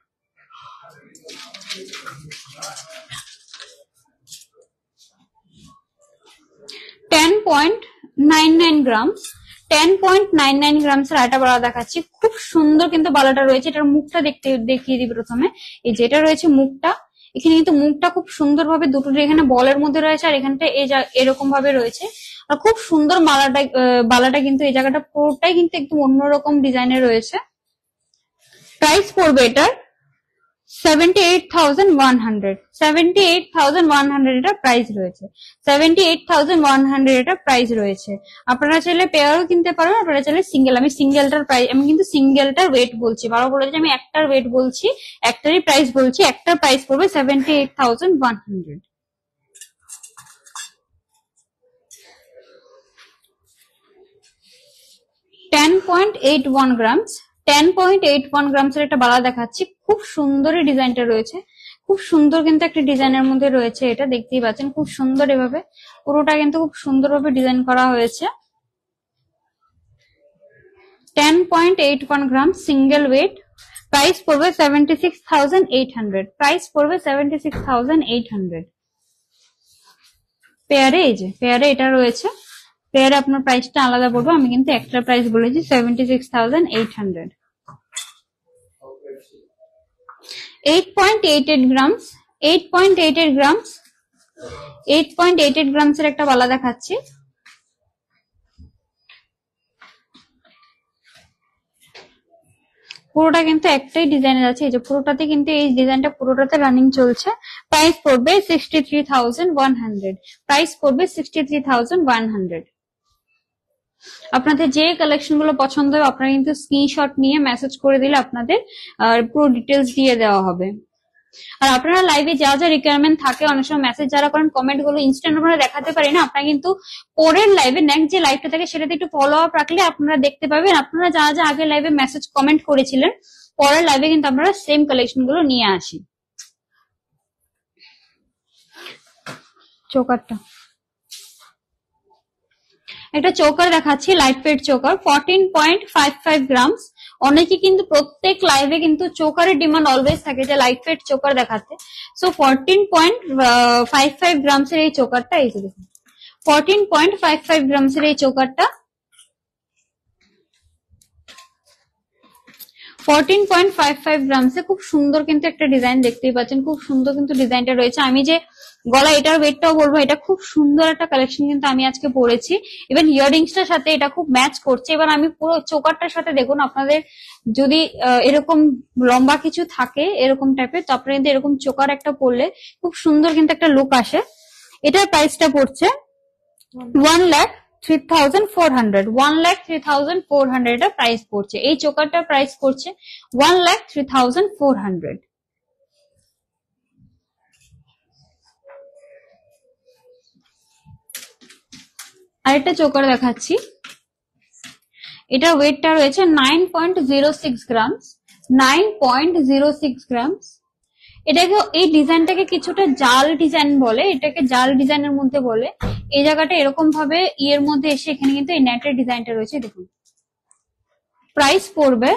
10.99 গ্রামস 10.99 গ্রামস এর আটা বালা দেখাচ্ছি খুব সুন্দর কিন্তু বালাটা রয়েছে এটার মুখটা দেখতে দেখিয়ে দিই প্রথমে এই যেটা রয়েছে মুখটা এখানে কিন্তু মুখটা খুব সুন্দর সুন্দরভাবে দুটোর এখানে বলের মধ্যে রয়েছে আর এখানটা এই এরকম ভাবে রয়েছে আর খুব সুন্দর মালাটা বালাটা কিন্তু এই জায়গাটা পুরোটাই কিন্তু একদম অন্যরকম ডিজাইনে রয়েছে প্রাইস পড়বে এটার 78100 78100 এটা প্রাইস রয়েছে 78100 এটা প্রাইস রয়েছে আপনারা চাইলে পেয়ারও কিনতে পারবেন আপনারা চাইলে সিঙ্গেল আমি সিঙ্গেলটার প্রাইস আমি কিন্তু সিঙ্গেলটার ওয়েট বলছি বারো বলে আমি একটার ওয়েট বলছি একটারই প্রাইস বলছি একটার প্রাইস পড়বে seventy ten point eight one grams ten point eight one গ্রামসের একটা বালা দেখাচ্ছি খুব সুন্দরই ডিজাইনটা রয়েছে খুব সুন্দর কিন্তু একটা ডিজাইনের মধ্যে রয়েছে এটা দেখতেই পাচ্ছেন খুব সুন্দর এভাবে পুরোটা কিন্তু খুব সুন্দরভাবে ডিজাইন করা হয়েছে ten point eight one gram single weight price পড়বে seventy six thousand eight hundred price পড়বে seventy six thousand eight hundred পেয়ারে এই যে পেয়ারে এটা রয়েছে পেয়ারে আপনার প্রাইসটা আলাদা পড়বে আমি কিন্তু একটা প্রাইস বলেছি seventy six thousand eight hundred 8.88 grams 8.88 grams 8.88 grams এর একটা বালা দেখাচ্ছি পুরোটা কিন্তু একটাই ডিজাইনের আছে এই যে পুরোটাতে কিন্তু এই ডিজাইনটা পুরোটাতে রানিং চলছে প্রাইস পড়বে sixty three thousand one hundred price পড়বে sixty three thousand one hundred আপনাদের যে কালেকশন গুলো পছন্দ হবে আপনারা কিন্তু স্ক্রিনশট নিয়ে মেসেজ করে দিলে আপনাদের পুরো ডিটেলস দিয়ে দেওয়া হবে আর আপনারা লাইভে যা যা রিকোয়ারমেন্ট থাকে অনেক সময় মেসেজ যারা করেন কমেন্ট গুলো ইনস্ট্যান্ট আমরা দেখাতে পারি না আপনারা কিন্তু পরের লাইভে নেক্সট যে লাইভটা থাকে সেটাতে একটু ফলো আপ রাখলে আপনারা দেখতে পাবেন আপনারা যা যা আগে লাইভে মেসেজ কমেন্ট করেছিলেন পরের লাইভে কিন্তু আমরা সেম কালেকশন গুলো নিয়ে আসি চোকারটা একটা চোকার দেখাচ্ছি light weight choker fourteen point five five grams অনেকে কিন্তু প্রত্যেক লাইভে কিন্তু চোকারের ডিমান্ড অলওয়েজ থাকে যে লাইট ওয়েট চোকার দেখাতে so fourteen point five five গ্রামসের এই চোকারটা এই যে দেখুন ফোরটিন পয়েন্ট ফাইভ ফাইভ গ্রামসের এই চোকারটা ফোরটিন পয়েন্ট ফাইভ ফাইভ গ্রামসে খুব সুন্দর কিন্তু একটা ডিজাইন দেখতেই পাচ্ছেন খুব সুন্দর কিন্তু ডিজাইনটা রয়েছে আমি যে গলা এটার ওয়েটটাও বলবো এটা খুব সুন্দর একটা কালেকশন কিন্তু আমি আজকে পরেছি ইভেন ইয়াররিংসটার সাথে এটা খুব ম্যাচ করছে এবার আমি পুরো চোকারটার সাথে দেখুন আপনাদের যদি এরকম লম্বা কিছু থাকে এরকম টাইপের তো কিন্তু এরকম চোকার একটা পরলে খুব সুন্দর কিন্তু একটা লুক আসে এটার প্রাইসটা পড়ছে one lakh three thousand four hundred one lakh three thousand four hundred price পড়ছে এই চোকারটার প্রাইস পড়ছে one lakh three thousand four hundred আরেকটা চোকার দেখাচ্ছি এটা ওয়েটটা রয়েছে nine point zero six grams nine point zero six grams এটাকে এই ডিজাইনটাকে কিছুটা জাল ডিজাইন বলে এটাকে জাল ডিজাইনের মধ্যে বলে এই জায়গাটা এরকম ভাবে ইয়ের মধ্যে এসে এখানে কিন্তু এই নেটের ডিজাইনটা রয়েছে দেখুন প্রাইস পড়বে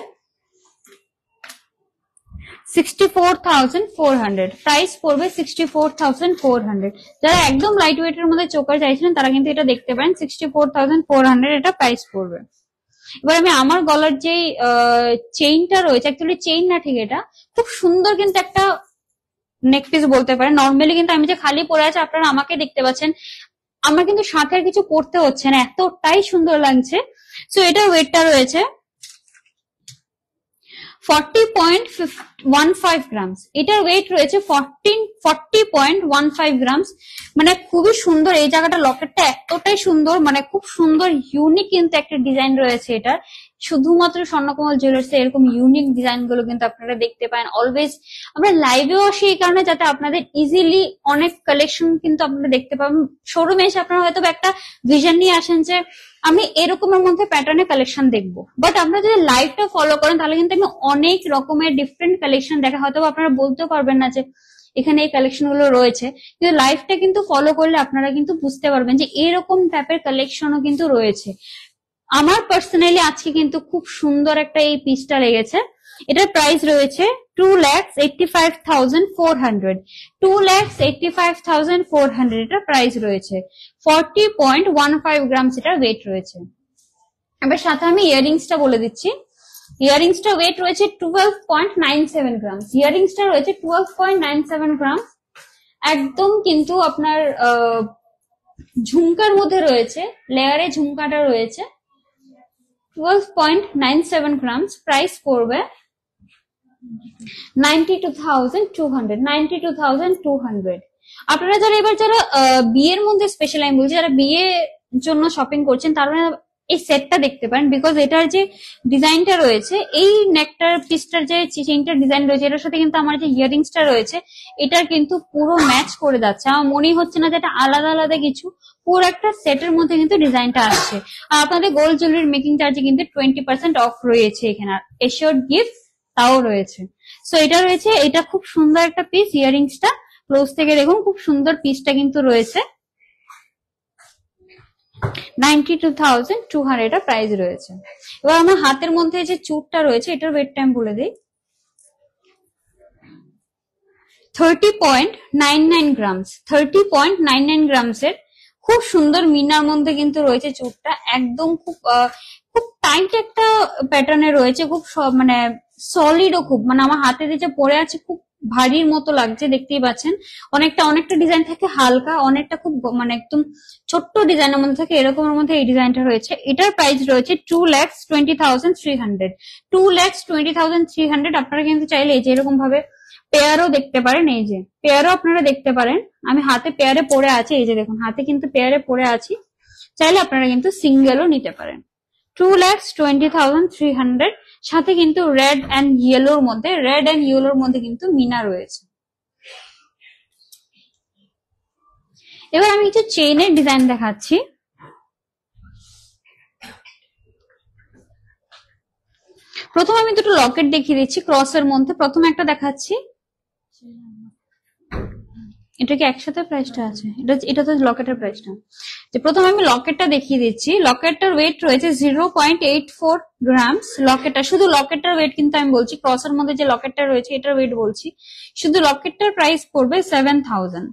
sixty four thousand four hundred price পড়বে sixty four thousand four hundred যারা একদম লাইট ওয়েটের মধ্যে চাইছিলেন তারা কিন্তু এটা দেখতে পারেন sixty four thousand four hundred এটা প্রাইস পড়বে এবার আমি আমার গলার যে চেইনটা রয়েছে চেইন না ঠিক এটা খুব সুন্দর কিন্তু একটা নেক বলতে পারেন নর্মালি কিন্তু আমি যে খালি পরে আছে আপনারা আমাকে দেখতে পাচ্ছেন আমার কিন্তু সাথে কিছু পড়তে হচ্ছে না এতটাই সুন্দর লাগছে সো এটা ওয়েটটা রয়েছে forty point one five grams এটার ওয়েট রয়েছে fourteen forty point one five grams মানে খুবই সুন্দর এই জায়গাটা লকেটটা এতটাই সুন্দর মানে খুব সুন্দর ইউনিক কিন্তু একটা ডিজাইন রয়েছে এটার শুধুমাত্র স্বর্ণকমল জুয়েলার্স এরকম ইউনিক ডিজাইন গুলো কিন্তু আপনারা দেখতে পান অলওয়েজ আমরা লাইভেও আসি এই কারণে যাতে আপনাদের ইজিলি অনেক কালেকশন কিন্তু আপনারা দেখতে পাবেন শোরুমে এসে আপনারা হয়তো একটা ভিশন নিয়ে আসেন যে আমি এরকমের মধ্যে প্যাটার্নে কালেকশন দেখব বাট আপনারা যদি লাইভটা ফলো করেন তাহলে কিন্তু আমি অনেক রকমের ডিফারেন্ট কালেকশন দেখা হয়তো আপনারা বলতেও পারবেন না যে এখানে এই কালেকশন গুলো রয়েছে কিন্তু লাইফটা কিন্তু ফলো করলে আপনারা কিন্তু বুঝতে পারবেন যে এরকম টাইপের কালেকশনও কিন্তু রয়েছে আমার পার্সোনালি আজকে কিন্তু খুব সুন্দর একটা এই পিসটা লেগেছে এটার প্রাইস রয়েছে two lakhs eighty five thousand four hundred two lakhs eighty five thousand four hundred এটার প্রাইস রয়েছে forty point one five grams এটার ওয়েট রয়েছে এবার সাথে আমি ইয়ারিংসটা বলে দিচ্ছি ইয়ারিংসটা ওয়েট রয়েছে twelve point nine seven grams ইয়ারিংসটা রয়েছে twelve point nine seven gram একদম কিন্তু আপনার ঝুমকার মধ্যে রয়েছে লেয়ারে ঝুমকাটা রয়েছে twelve point nine seven grams price পড়বে ninety two thousand two hundred ninety two thousand two hundred আপনারা যারা এবার যারা বিয়ের মধ্যে স্পেশাল আমি বলছি যারা বিয়ের জন্য শপিং করছেন তারা এই সেটটা দেখতে পারেন বিকজ এটার যে ডিজাইনটা রয়েছে এই নেকটার পিসটার যে চেইনটার ডিজাইন রয়েছে এটার সাথে কিন্তু আমার যে ইয়ারিংসটা রয়েছে এটার কিন্তু পুরো ম্যাচ করে যাচ্ছে আমার মনেই হচ্ছে না যে এটা আলাদা আলাদা কিছু পুরো একটা সেটের মধ্যে কিন্তু ডিজাইনটা আসছে আর আপনাদের গোল্ড জুয়েলারির মেকিং চার্জে কিন্তু টোয়েন্টি পার্সেন্ট অফ রয়েছে এখানে আর এশিওর গিফট তাও রয়েছে সো এটা রয়েছে এটা খুব সুন্দর একটা পিস ইয়ারিংসটা ক্লোজ থেকে দেখুন খুব সুন্দর পিসটা কিন্তু রয়েছে ninety two thousand two hundred এর প্রাইস রয়েছে এবার আমার হাতের মধ্যে যে চুটটা রয়েছে এটার ওয়েট টাইম বলে দিই thirty point nine nine grams thirty point nine nine গ্রামসের খুব সুন্দর মিনার মধ্যে কিন্তু রয়েছে চুটটা একদম খুব খুব টাইট একটা প্যাটার্নে রয়েছে খুব মানে সলিডও খুব মানে আমার হাতে দিয়ে যে পরে আছে খুব ভারীর মতো লাগছে দেখতেই পাচ্ছেন অনেকটা অনেকটা ডিজাইন থাকে হালকা অনেকটা খুব মানে একদম ছোট্ট ডিজাইনের মধ্যে থাকে এরকমের মধ্যে এই ডিজাইনটা রয়েছে এটার প্রাইস রয়েছে two lakhs twenty thousand three hundred two lakhs twenty thousand three hundred আপনারা কিন্তু চাইলে এই যে এরকম ভাবে পেয়ারও দেখতে পারেন এই যে পেয়ারও আপনারা দেখতে পারেন আমি হাতে পেয়ারে পরে আছি এই যে দেখুন হাতে কিন্তু পেয়ারে পরে আছি চাইলে আপনারা কিন্তু সিঙ্গেলও নিতে পারেন two lakhs twenty thousand three hundred সাথে কিন্তু রেড অ্যান্ড ইয়েলোর মধ্যে রেড অ্যান্ড ইয়েলোর মধ্যে কিন্তু মিনা রয়েছে এবার আমি কিছু চেইনের ডিজাইন দেখাচ্ছি প্রথমে আমি দুটো লকেট দেখিয়ে দিচ্ছি ক্রসের মধ্যে প্রথমে একটা দেখাচ্ছি এটা কি একসাথে প্রাইসটা আছে এটা এটা তো লকেটের প্রাইসটা যে প্রথমে আমি লকেটটা দেখিয়ে দিচ্ছি লকেটটার ওয়েট রয়েছে zero point eight four grams লকেটটা শুধু লকেটটার ওয়েট কিন্তু আমি বলছি ক্রসের মধ্যে যে লকেটটা রয়েছে এটার ওয়েট বলছি শুধু লকেটটার প্রাইস পড়বে সেভেন থাউজেন্ড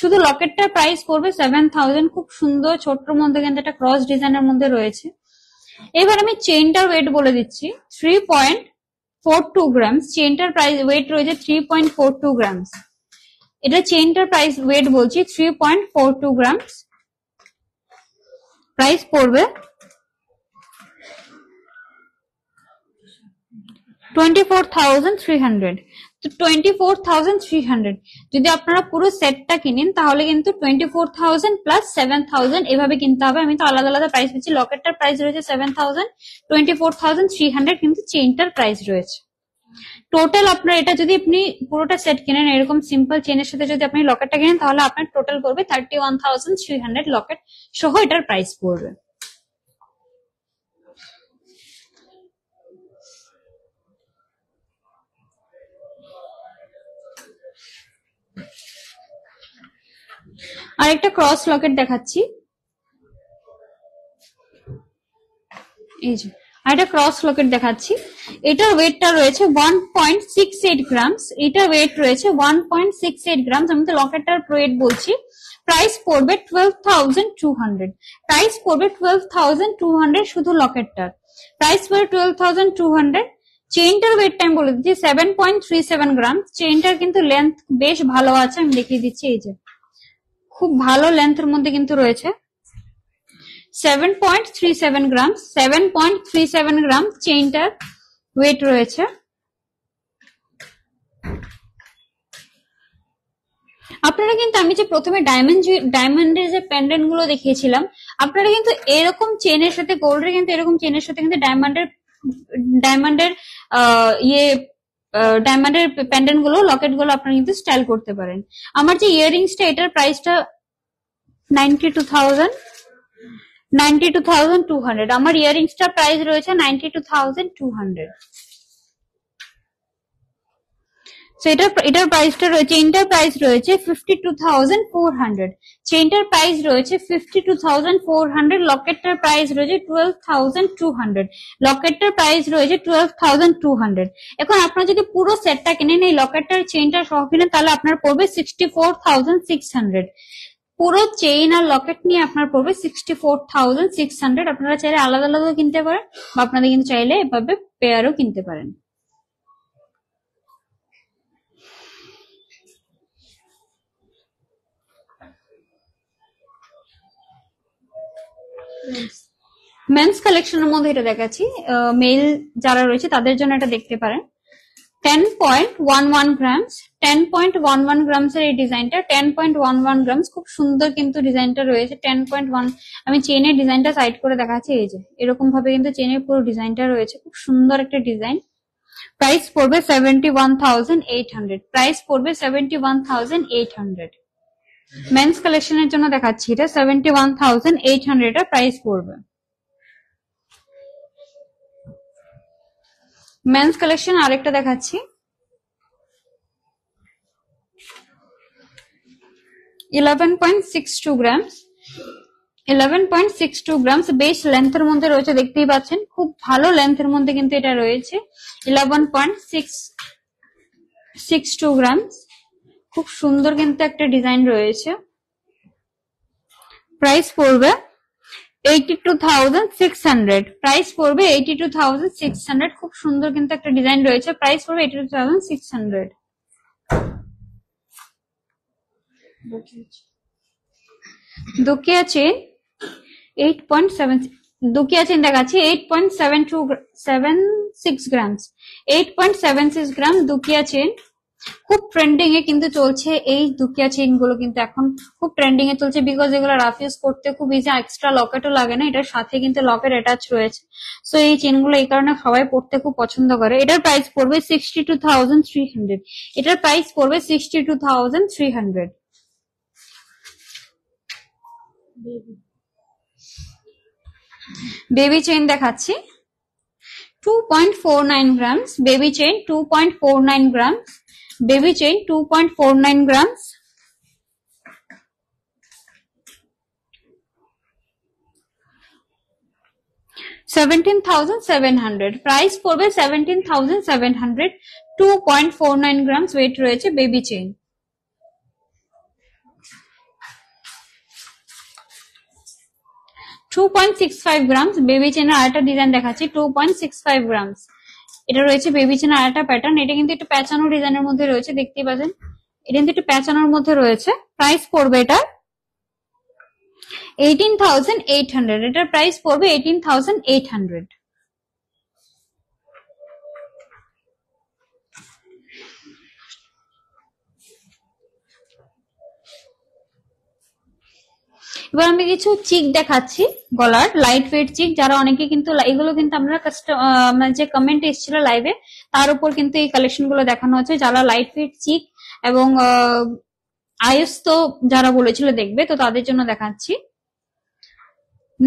শুধু লকেটটার প্রাইস পড়বে সেভেন থাউজেন্ড খুব সুন্দর ছোট্ট মধ্যে কিন্তু একটা ক্রস ডিজাইনের মধ্যে রয়েছে এবার আমি চেনটার ওয়েট বলে দিচ্ছি three point four two grams চেনটার প্রাইস ওয়েট রয়েছে three point four two grams এটা চেনটার প্রাইস ওয়েট বলছি three point four two grams price পড়বে twenty four thousand three hundred তো twenty four thousand three hundred যদি আপনারা পুরো সেটটা কিনেন তাহলে কিন্তু twenty four thousand plus seven thousand এভাবে কিনতে হবে আমি তো আলাদা আলাদা প্রাইস দিচ্ছি লকেটটার প্রাইস রয়েছে seven thousand twenty four thousand three hundred কিন্তু চেইনটার প্রাইস রয়েছে টোটাল আপনার এটা যদি আপনি পুরোটা সেট কেনেন এরকম সিম্পল চেনের সাথে যদি আপনি লকেটটা কেনেন তাহলে আপনার টোটাল করবে thirty one thousand three hundred locket সহ এটার প্রাইস পড়বে আরেকটা ক্রস লকেট দেখাচ্ছি এই যে আর এটা ক্রস লকেট দেখাচ্ছি এটার ওয়েটটা রয়েছে one point six eight grams এটা ওয়েট রয়েছে one point six eight grams আমি তো লকেটটার ওয়েট বলছি প্রাইস পড়বে twelve thousand two hundred price পড়বে টুয়েলভ টু হান্ড্রেড শুধু লকেটটার প্রাইস পড়বে টুয়েলভ থাউজেন্ড টু হান্ড্রেড চেইনটার ওয়েট টাইম বলে দিচ্ছি seven point three seven gram চেইনটার কিন্তু লেন্থ বেশ ভালো আছে আমি দেখিয়ে দিচ্ছি এই যে খুব ভালো লেন্থের মধ্যে কিন্তু রয়েছে seven point three seven gram seven point three seven gram চেইনটার ওয়েট রয়েছে আপনারা কিন্তু আমি যে প্রথমে ডায়মন্ড ডায়মন্ডের যে প্যান্ডেন্ট গুলো দেখিয়েছিলাম আপনারা কিন্তু এরকম চেনের সাথে গোল্ডের কিন্তু এরকম চেনের সাথে কিন্তু ডায়মন্ডের ডায়মন্ডের ইয়ে ডায়মন্ডের প্যান্ডেন্ট গুলো লকেট গুলো আপনারা কিন্তু স্টাইল করতে পারেন আমার যে ইয়ারিংসটা এটার প্রাইসটা ninety two thousand ninety two thousand two hundred আমার ইয়ারিংসটার প্রাইস রয়েছে ninety two thousand two hundred so এটা এটার প্রাইসটা রয়েছে এটার প্রাইস রয়েছে fifty two thousand four hundred চেনটার প্রাইস রয়েছে fifty two thousand four hundred লকেটটার প্রাইস রয়েছে টুয়েলভ থাউজেন্ড টু হান্ড্রেড লকেটটার প্রাইস রয়েছে টুয়েলভ থাউজেন্ড টু হান্ড্রেড এখন আপনার যদি পুরো সেটটা কেনেন এই লকেটটার চেনটা সহ কিনেন তাহলে আপনার পড়বে sixty four thousand six hundred পুরো চেইন আর লকেট নিয়ে আপনার পড়বে sixty four thousand six hundred আপনারা চাইলে আলাদা আলাদা কিনতে পারেন বা আপনারা কিন্তু চাইলে এভাবে পেয়ারও কিনতে পারেন মেন্স কালেকশনের মধ্যে এটা দেখাচ্ছি মেল যারা রয়েছে তাদের জন্য এটা দেখতে পারেন ten point one one grams ten point one one এর এই ডিজাইনটা টেন পয়েন্ট ওয়ান ওয়ান খুব সুন্দর কিন্তু ডিজাইনটা রয়েছে টেন পয়েন্ট ওয়ান আমি চেনের ডিজাইনটা সাইড করে দেখাচ্ছি এই যে এরকম ভাবে কিন্তু চেনের পুরো ডিজাইনটা রয়েছে খুব সুন্দর একটা ডিজাইন প্রাইস পড়বে seventy one eight hundred price পড়বে seventy one thousand eight hundred men's কালেকশনের জন্য দেখাচ্ছি এটা সেভেন্টি ওয়ান এইট হান্ড্রেড এর প্রাইস পড়বে মেন্স কালেকশন আরেকটা দেখাচ্ছি eleven point six two grams eleven point six two grams বেশ মধ্যে রয়েছে দেখতেই পাচ্ছেন খুব ভালো লেন্থের মধ্যে কিন্তু এটা রয়েছে eleven point six six two grams খুব সুন্দর কিন্তু একটা ডিজাইন রয়েছে প্রাইস পড়বে eighty two thousand six hundred price পড়বে eighty two thousand six hundred খুব সুন্দর কিন্তু একটা ডিজাইন রয়েছে প্রাইস পড়বে eighty two thousand six hundred দুকিয়া চেন এইট পয়েন্ট সেভেন দুকিয়া চেন দেখাচ্ছি eight point seven two seven six grams eight point seven six gram দুকিয়া চেন খুব ট্রেন্ডিং এ কিন্তু চলছে এই দুকিয়া চেইন গুলো কিন্তু এখন খুব ট্রেন্ডিং এ চলছে বিকজ এগুলো রাফ ইউজ করতে খুব ইজি এক্সট্রা লকেটও লাগে না এটার সাথে কিন্তু লকেট অ্যাটাচ রয়েছে সো এই চেইন গুলো এই কারণে সবাই পড়তে খুব পছন্দ করে এটার প্রাইস পড়বে sixty two thousand three hundred এটার প্রাইস পড়বে sixty two thousand three hundred baby chain দেখাচ্ছি two point four nine baby chain two point four nine grams baby chain 2.49 grams seventeen thousand seven hundred price পড়বে seventeen thousand seven hundred two point four nine grams weight রয়েছে baby chain two point six five grams baby চেনের আরেকটা design দেখাচ্ছি two point six five grams এটা রয়েছে baby chain আর একটা pattern এটা কিন্তু একটু প্যাচানো ডিজাইনের মধ্যে রয়েছে দেখতেই পাচ্ছেন এটা কিন্তু একটু প্যাচানোর মধ্যে রয়েছে প্রাইস পড়বে এটা এইটিন থাউজেন্ড এইট হান্ড্রেড এটার প্রাইস পড়বে এইটিন থাউজেন্ড এইট হান্ড্রেড এবার আমি কিছু চিক দেখাচ্ছি গলার লাইট ওয়েট চিক যারা অনেকে কিন্তু এগুলো কিন্তু আপনারা মানে যে কমেন্ট এসেছিল লাইভে তার উপর কিন্তু এই কালেকশন গুলো দেখানো হচ্ছে যারা লাইট ওয়েট চিক এবং আয়ুস তো যারা বলেছিল দেখবে তো তাদের জন্য দেখাচ্ছি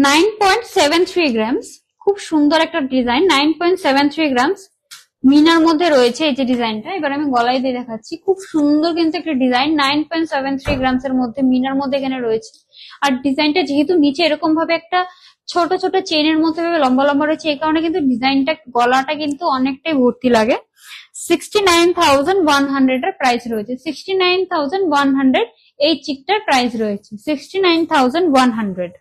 nine point seven three grams খুব সুন্দর একটা design nine point seven three grams মিনার মধ্যে রয়েছে এই যে ডিজাইনটা এবার আমি গলায় দিয়ে দেখাচ্ছি খুব সুন্দর কিন্তু একটা design nine point seven three grams এর মধ্যে মিনার মধ্যে এখানে রয়েছে আর ডিজাইনটা যেহেতু নিচে এরকম ভাবে একটা ছোট ছোট চেনের মতো ভাবে লম্বা লম্বা রয়েছে এই কারণে কিন্তু ডিজাইনটা গলাটা কিন্তু অনেকটাই ভর্তি লাগে sixty nine thousand one hundred এর প্রাইস রয়েছে sixty nine thousand one hundred এই চিকটার প্রাইস রয়েছে sixty nine thousand one hundred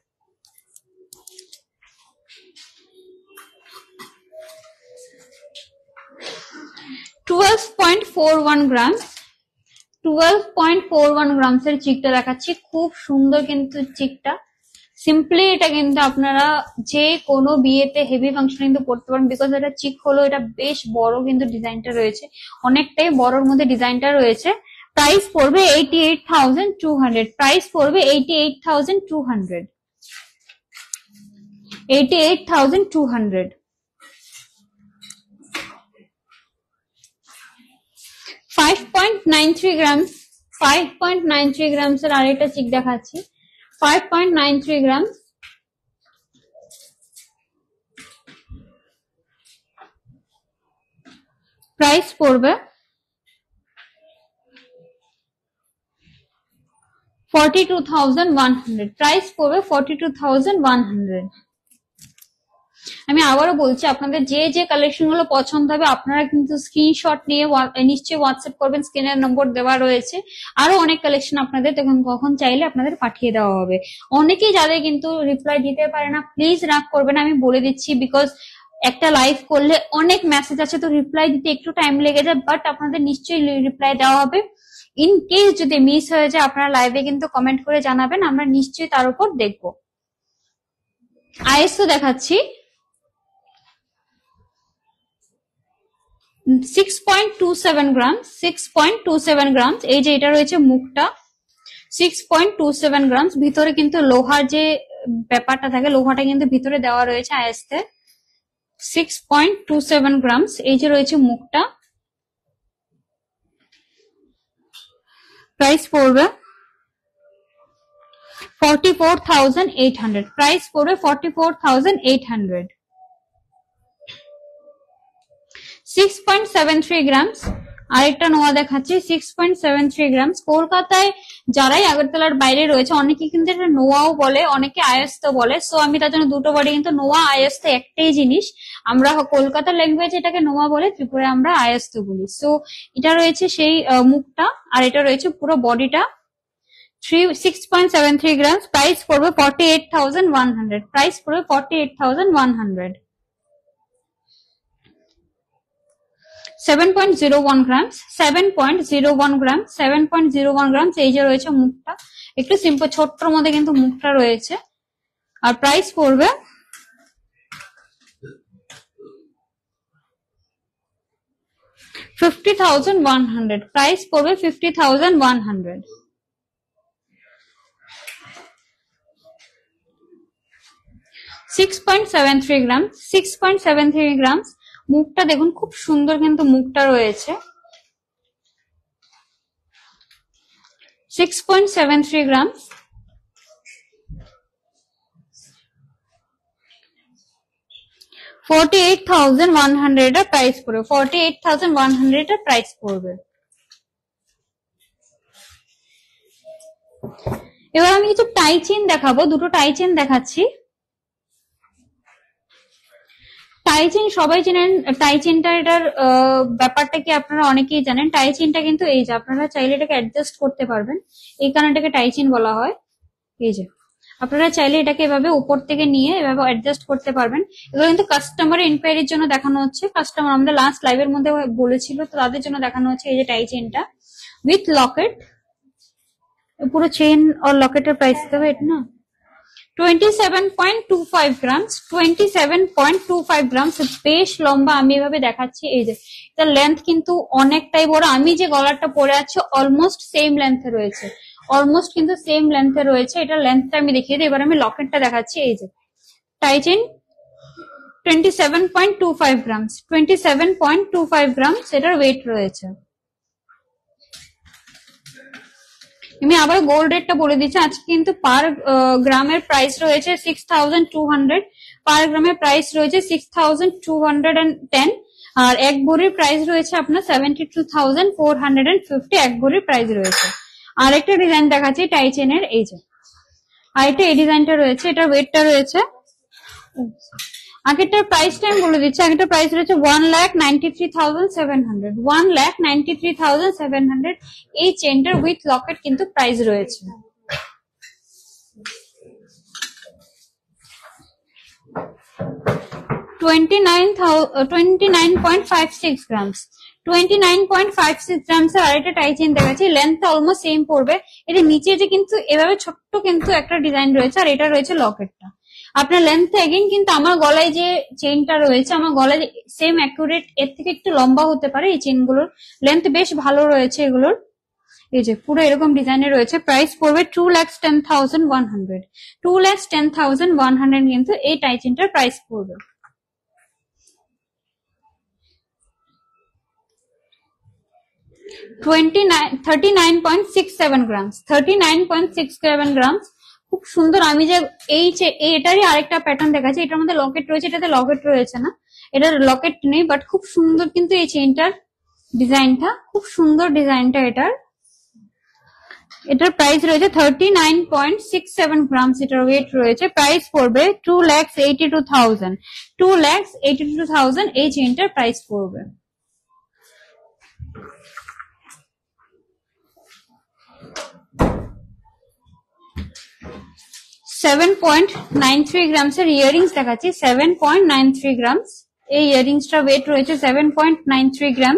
twelve point four one gram twelve point four one grams এর চিকটা দেখাচ্ছি খুব সুন্দর কিন্তু চিকটা সিম্পলি এটা কিন্তু আপনারা যে কোনো বিয়েতে হেভি ফাংশন কিন্তু পড়তে পারেন বিকজ এটা চিক হলো এটা বেশ বড় কিন্তু ডিজাইনটা রয়েছে অনেকটাই বড়র মধ্যে ডিজাইনটা রয়েছে প্রাইস পড়বে eighty eight thousand two hundred price পড়বে eighty eight thousand two hundred eighty eight thousand two hundred five point nine three grams five point nine three grams এর আরেকটা চিক দেখাচ্ছি five point nine three grams price পড়বে forty two thousand one hundred price পড়বে forty two thousand one hundred আমি আবারও বলছি আপনাদের যে যে কালেকশন গুলো পছন্দ হবে আপনারা কিন্তু স্ক্রিনশট নিয়ে নিশ্চয়ই হোয়াটসঅ্যাপ করবেন স্ক্রিনের নম্বর দেওয়া রয়েছে আরো অনেক কালেকশন আপনাদের তখন কখন চাইলে আপনাদের পাঠিয়ে দেওয়া হবে অনেকেই যাদের কিন্তু রিপ্লাই দিতে পারে না প্লিজ রাগ করবেন আমি বলে দিচ্ছি বিকজ একটা লাইভ করলে অনেক মেসেজ আছে তো রিপ্লাই দিতে একটু টাইম লেগে যায় বাট আপনাদের নিশ্চয়ই রিপ্লাই দেওয়া হবে ইন কেস যদি মিস হয়ে যায় আপনারা লাইভে কিন্তু কমেন্ট করে জানাবেন আমরা নিশ্চয়ই তার উপর দেখব আইএসও দেখাচ্ছি six point two seven gram six point two seven grams এই যে এটা রয়েছে মুখটা six point two seven grams ভিতরে কিন্তু লোহার যে ব্যাপারটা থাকে লোহাটা কিন্তু ভিতরে দেওয়া রয়েছে আয়াস্তে six point two seven grams এই যে রয়েছে মুখটা প্রাইস পড়বে forty four thousand eight hundred price পড়বে forty four thousand eight hundred six point seven three grams আরেকটা নোয়া দেখাচ্ছি six point seven three grams কলকাতায় যারাই আগরতলার বাইরে রয়েছে অনেকে কিন্তু এটা নোয়াও বলে অনেকে আয়স্ত বলে সো আমি তার জন্য দুটো বাড়ি কিন্তু নোয়া আয়স্ত একটাই জিনিস আমরা কলকাতা ল্যাঙ্গুয়েজ এটাকে নোয়া বলে ত্রিপুরায় আমরা আয়স্ত বলি সো এটা রয়েছে সেই মুখটা আর এটা রয়েছে পুরো বডিটা three six point seven three grams price পড়বে forty eight thousand one hundred price পড়বে forty eight thousand one hundred 7.01 grams 7.01 gram 7.01 grams এই যে রয়েছে মুখটা একটু সিম্পল ছোট্টর মধ্যে কিন্তু মুখটা রয়েছে আর প্রাইস পড়বে fifty thousand one hundred price পড়বে fifty thousand one hundred six point seven three gram six point seven three grams মুখটা দেখুন খুব সুন্দর কিন্তু মুখটা রয়েছে six point seven three gram forty eight thousand one hundred এর প্রাইস পড়বে forty eight thousand one hundred এর প্রাইস পড়বে এবার আমি কিছু টাই চেন দেখাবো দুটো টাই চেন দেখাচ্ছি টাইচিন সবাই জানেন টাইচিনটা এটার ব্যাপারটা কি আপনারা অনেকেই জানেন টাইচিনটা কিন্তু এই যে আপনারা চাইলে এটাকে অ্যাডজাস্ট করতে পারবেন এই কারণে এটাকে টাইচিন বলা হয় এই যে আপনারা চাইলে এটাকে এভাবে উপর থেকে নিয়ে এভাবে অ্যাডজাস্ট করতে পারবেন এগুলো কিন্তু কাস্টমার ইনকোয়ারির জন্য দেখানো হচ্ছে কাস্টমার আমাদের লাস্ট লাইভের মধ্যে বলেছিল তো তাদের জন্য দেখানো হচ্ছে এই যে টাই চেনটা উইথ লকেট পুরো চেন আর লকেটের প্রাইস দিতে হবে এটা না 27.25 গ্রামস 27.25 গ্রামস বেশ লম্বা আমি এভাবে দেখাচ্ছি এই যে এটা লেন্থ কিন্তু অনেকটাই বড় আমি যে গলারটা পরে আছে অলমোস্ট সেম লেন্থে রয়েছে অলমোস্ট কিন্তু সেম লেন্থে রয়েছে এটা লেন্থটা আমি দেখিয়ে দিই এবার আমি লকেটটা দেখাচ্ছি এই যে টাইচেন 27.25 গ্রামস 27.25 গ্রামস এটার ওয়েট রয়েছে তুমি আবার গোল্ড রেটটা বলে দিচ্ছ আজকে কিন্তু পার গ্রামের প্রাইস রয়েছে six thousand two hundred per গ্রামের প্রাইস রয়েছে six thousand two hundred and ten আর এক ভরির প্রাইস রয়েছে আপনার seventy two thousand four hundred and fifty এক ভরির প্রাইস রয়েছে আর একটা ডিজাইন দেখাচ্ছি টাইচেনের এই যে আর এটা এই ডিজাইনটা রয়েছে এটার ওয়েটটা রয়েছে আগেরটার প্রাইস আমি বলে দিচ্ছি আগেরটার প্রাইস রয়েছে one lakh ninety three thousand seven one lakh three thousand seven hundred এই চেনটার উইথ লকেট কিন্তু প্রাইস রয়েছে twenty nine twenty nine point five six twenty nine point five six grams আরেকটা অলমোস্ট সেম পড়বে নিচে যে কিন্তু এভাবে ছোট্ট কিন্তু একটা ডিজাইন রয়েছে আর এটা রয়েছে লকেটটা আপনার লেন্থ এগেন কিন্তু আমার গলায় যে চেনটা রয়েছে আমার গলায় সেম অ্যাকুরেট এর থেকে একটু লম্বা হতে পারে এই চেনগুলোর লেন্থ বেশ ভালো রয়েছে এগুলোর এই যে পুরো এরকম ডিজাইনে রয়েছে প্রাইস পড়বে two lakhs ten thousand one hundred two lakhs ten thousand one hundred কিন্তু এই টাই চেনটার প্রাইস পড়বে twenty nine thirty nine point six seven grams thirty nine point six seven grams খুব সুন্দর আমি যে এই এটারই আরেকটা প্যাটার্ন দেখাচ্ছি এটার মধ্যে লকেট রয়েছে এটাতে লকেট রয়েছে না এটার লকেট নেই বাট খুব সুন্দর কিন্তু এই চেনটার ডিজাইনটা খুব সুন্দর ডিজাইনটা এটার এটার প্রাইস রয়েছে thirty nine point six seven grams এটার ওয়েট রয়েছে প্রাইস পড়বে two lakhs eighty two thousand two lakhs eighty two thousand এই চেনটার প্রাইস পড়বে 7.93 ग्राम এর ইয়ারিংস টা আছে 7.93 গ্রাম এই ইয়ারিংস টা ওয়েট রয়েছে 7.93 গ্রাম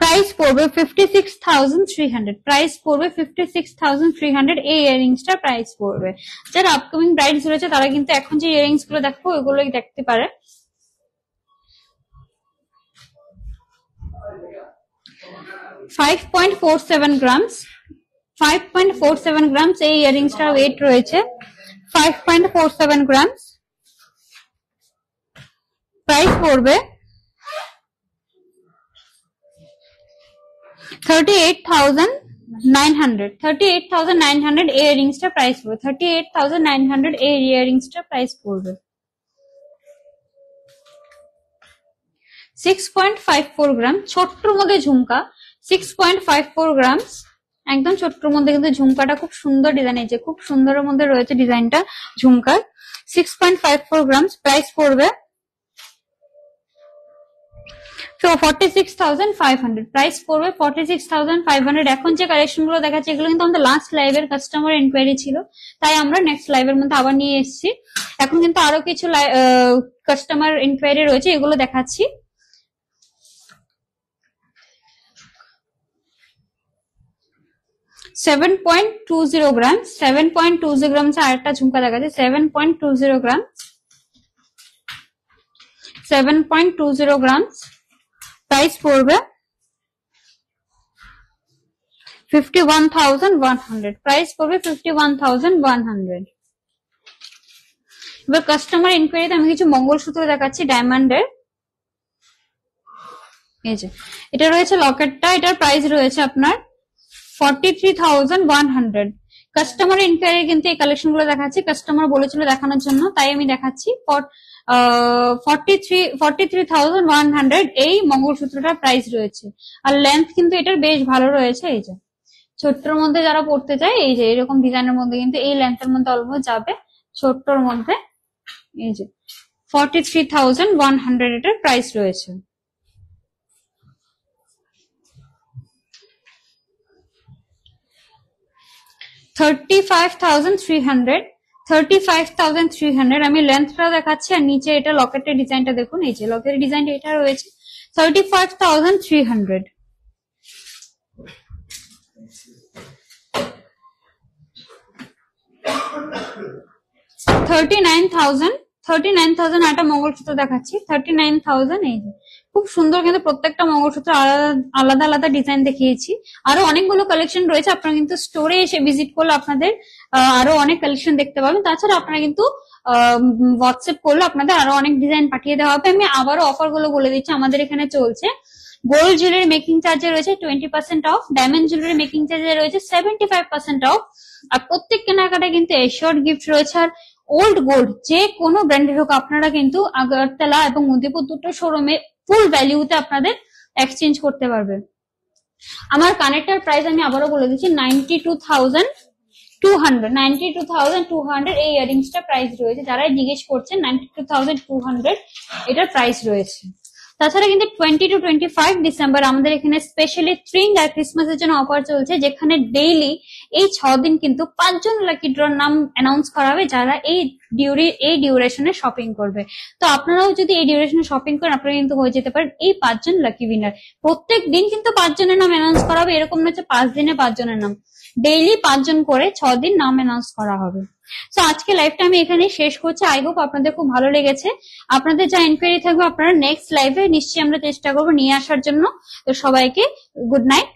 প্রাইস করবে 56300 প্রাইস করবে 56300 এই ইয়ারিংস টা প্রাইস করবে স্যার আপকামিং প্রাইস রয়েছে তারা কিন্তু এখন যে ইয়ারিংস গুলো দেখো ওগুলোই দেখতে পারে 5.47 গ্রামস 5.47 গ্রামস এই ইয়ারিংসটার ওয়েট রয়েছে 5.47 গ্রামস প্রাইস পড়বে 38900 38900 এই ইয়ারিংসটার প্রাইস পড়বে 38900 এই ইয়ারিংসটার প্রাইস পড়বে 6.54 গ্রাম ছোট্ট মগে ঝুমকা six point five four grams একদম ছোট্টর মধ্যে কিন্তু ঝুমকাটা খুব সুন্দর ডিজাইন হয়েছে খুব সুন্দরের মধ্যে রয়েছে ডিজাইনটা ঝুমকার six point five four grams price পড়বে six thousand five hundred price পড়বে সিক্স থাউজেন্ড ফাইভ হান্ড্রেড এখন যে গুলো দেখাচ্ছে এগুলো কিন্তু আমাদের লাস্ট কাস্টমার ছিল তাই আমরা নেক্সট মধ্যে আবার নিয়ে এসেছি এখন কিন্তু আরো কিছু কাস্টমার এনকোয়ারি রয়েছে এগুলো দেখাচ্ছি seven point two zero gram seven point two zero grams আরেকটা ঝুমকা দেখা যাচ্ছে seven point two zero gram seven point two zero gram price পড়বে fifty one thousand one hundred price পড়বে fifty one thousand one hundred এবার customer ইনকোয়ারিতে আমি কিছু মঙ্গলসূত্র দেখাচ্ছি ডায়মন্ডের এই যে এটা রয়েছে লকেটটা এটার প্রাইস রয়েছে আপনার কাস্টমার ইনকোয়ারি কিন্তু এই কালেকশন গুলো দেখাচ্ছি কাস্টমার বলেছিল দেখানোর জন্য তাই আমি দেখাচ্ছি এই মঙ্গলসূত্রটা প্রাইস রয়েছে আর লেন্থ কিন্তু এটার বেশ ভালো রয়েছে এই যে ছোট্টর মধ্যে যারা পড়তে চায় এই যে এরকম ডিজাইনের মধ্যে কিন্তু এই লেন্থের মধ্যে অলমোস্ট যাবে ছোট্টর মধ্যে এই যে forty three thousand one hundred এটার প্রাইস রয়েছে আমি লেন্থটা দেখাচ্ছি আর নিচে এটা লকেটের ডিজাইনটা দেখুন এই যে লকেটের ডিজাইনটা এটা রয়েছে thirty five thousand three hundred thirty nine thousand thirty nine thousand একটা মঙ্গলসূত্র দেখাচ্ছি থার্টি নাইন থাউজেন্ড এই যে খুব সুন্দর কিন্তু প্রত্যেকটা মঙ্গলসূত্র আলাদা আলাদা ডিজাইন দেখিয়েছি আরো অনেকগুলো কালেকশন রয়েছে আপনারা কিন্তু স্টোরে এসে ভিজিট করলে আপনাদের আরো অনেক কালেকশন দেখতে পাবেন তাছাড়া আপনারা কিন্তু হোয়াটসঅ্যাপ করলে আপনাদের আরো অনেক ডিজাইন পাঠিয়ে দেওয়া হবে আমি আবারও অফার গুলো বলে দিচ্ছি আমাদের এখানে চলছে গোল্ড জুয়েলারি মেকিং চার্জে রয়েছে twenty percent off diamond jewellery making চার্জে রয়েছে সেভেন্টি ফাইভ পার্সেন্ট অফ আর প্রত্যেক কেনাকাটা কিন্তু এশিয়ার গিফট রয়েছে আর ওল্ড গোল্ড যে কোনো ব্র্যান্ডের হোক আপনারা কিন্তু আগরতলা এবং উদয়পুর দুটো শোরুমে ফুল ভ্যালিউতে আপনাদের এক্সচেঞ্জ করতে পারবে আমার কানেক্টার প্রাইস আমি আবারও বলে দিচ্ছি ninety two thousand two hundred ninety two thousand two hundred এই ইয়ারিংসটা প্রাইস রয়েছে যারাই জিজ্ঞেস করছেন ninety two thousand two hundred এটার প্রাইস রয়েছে তাছাড়া কিন্তু twenty two twenty five December আমাদের এখানে স্পেশালি স্ট্রিং আর ক্রিসমাসের জন্য অফার চলছে যেখানে ডেইলি এই ছ দিন কিন্তু পাঁচজন লাকি ড্র নাম অ্যানাউন্স করা হবে যারা এই ডিউরি এই ডিউরেশনে শপিং করবে তো আপনারাও যদি এই ডিউরেশনে শপিং করেন আপনারা কিন্তু হয়ে যেতে পারেন এই পাঁচজন লাকি উইনার প্রত্যেক দিন কিন্তু পাঁচজনের নাম অ্যানাউন্স করা হবে এরকম না হচ্ছে পাঁচ দিনে পাঁচজনের নাম ডেইলি পাঁচজন করে ছ দিন নাম অ্যানাউন্স করা হবে তো আজকে লাইভটা আমি এখানে শেষ করছি আই হোপ আপনাদের খুব ভালো লেগেছে আপনাদের যা এনকোয়ারি থাকবে আপনারা নেক্সট লাইভে নিশ্চয়ই আমরা চেষ্টা করবো নিয়ে আসার জন্য তো সবাইকে গুড নাইট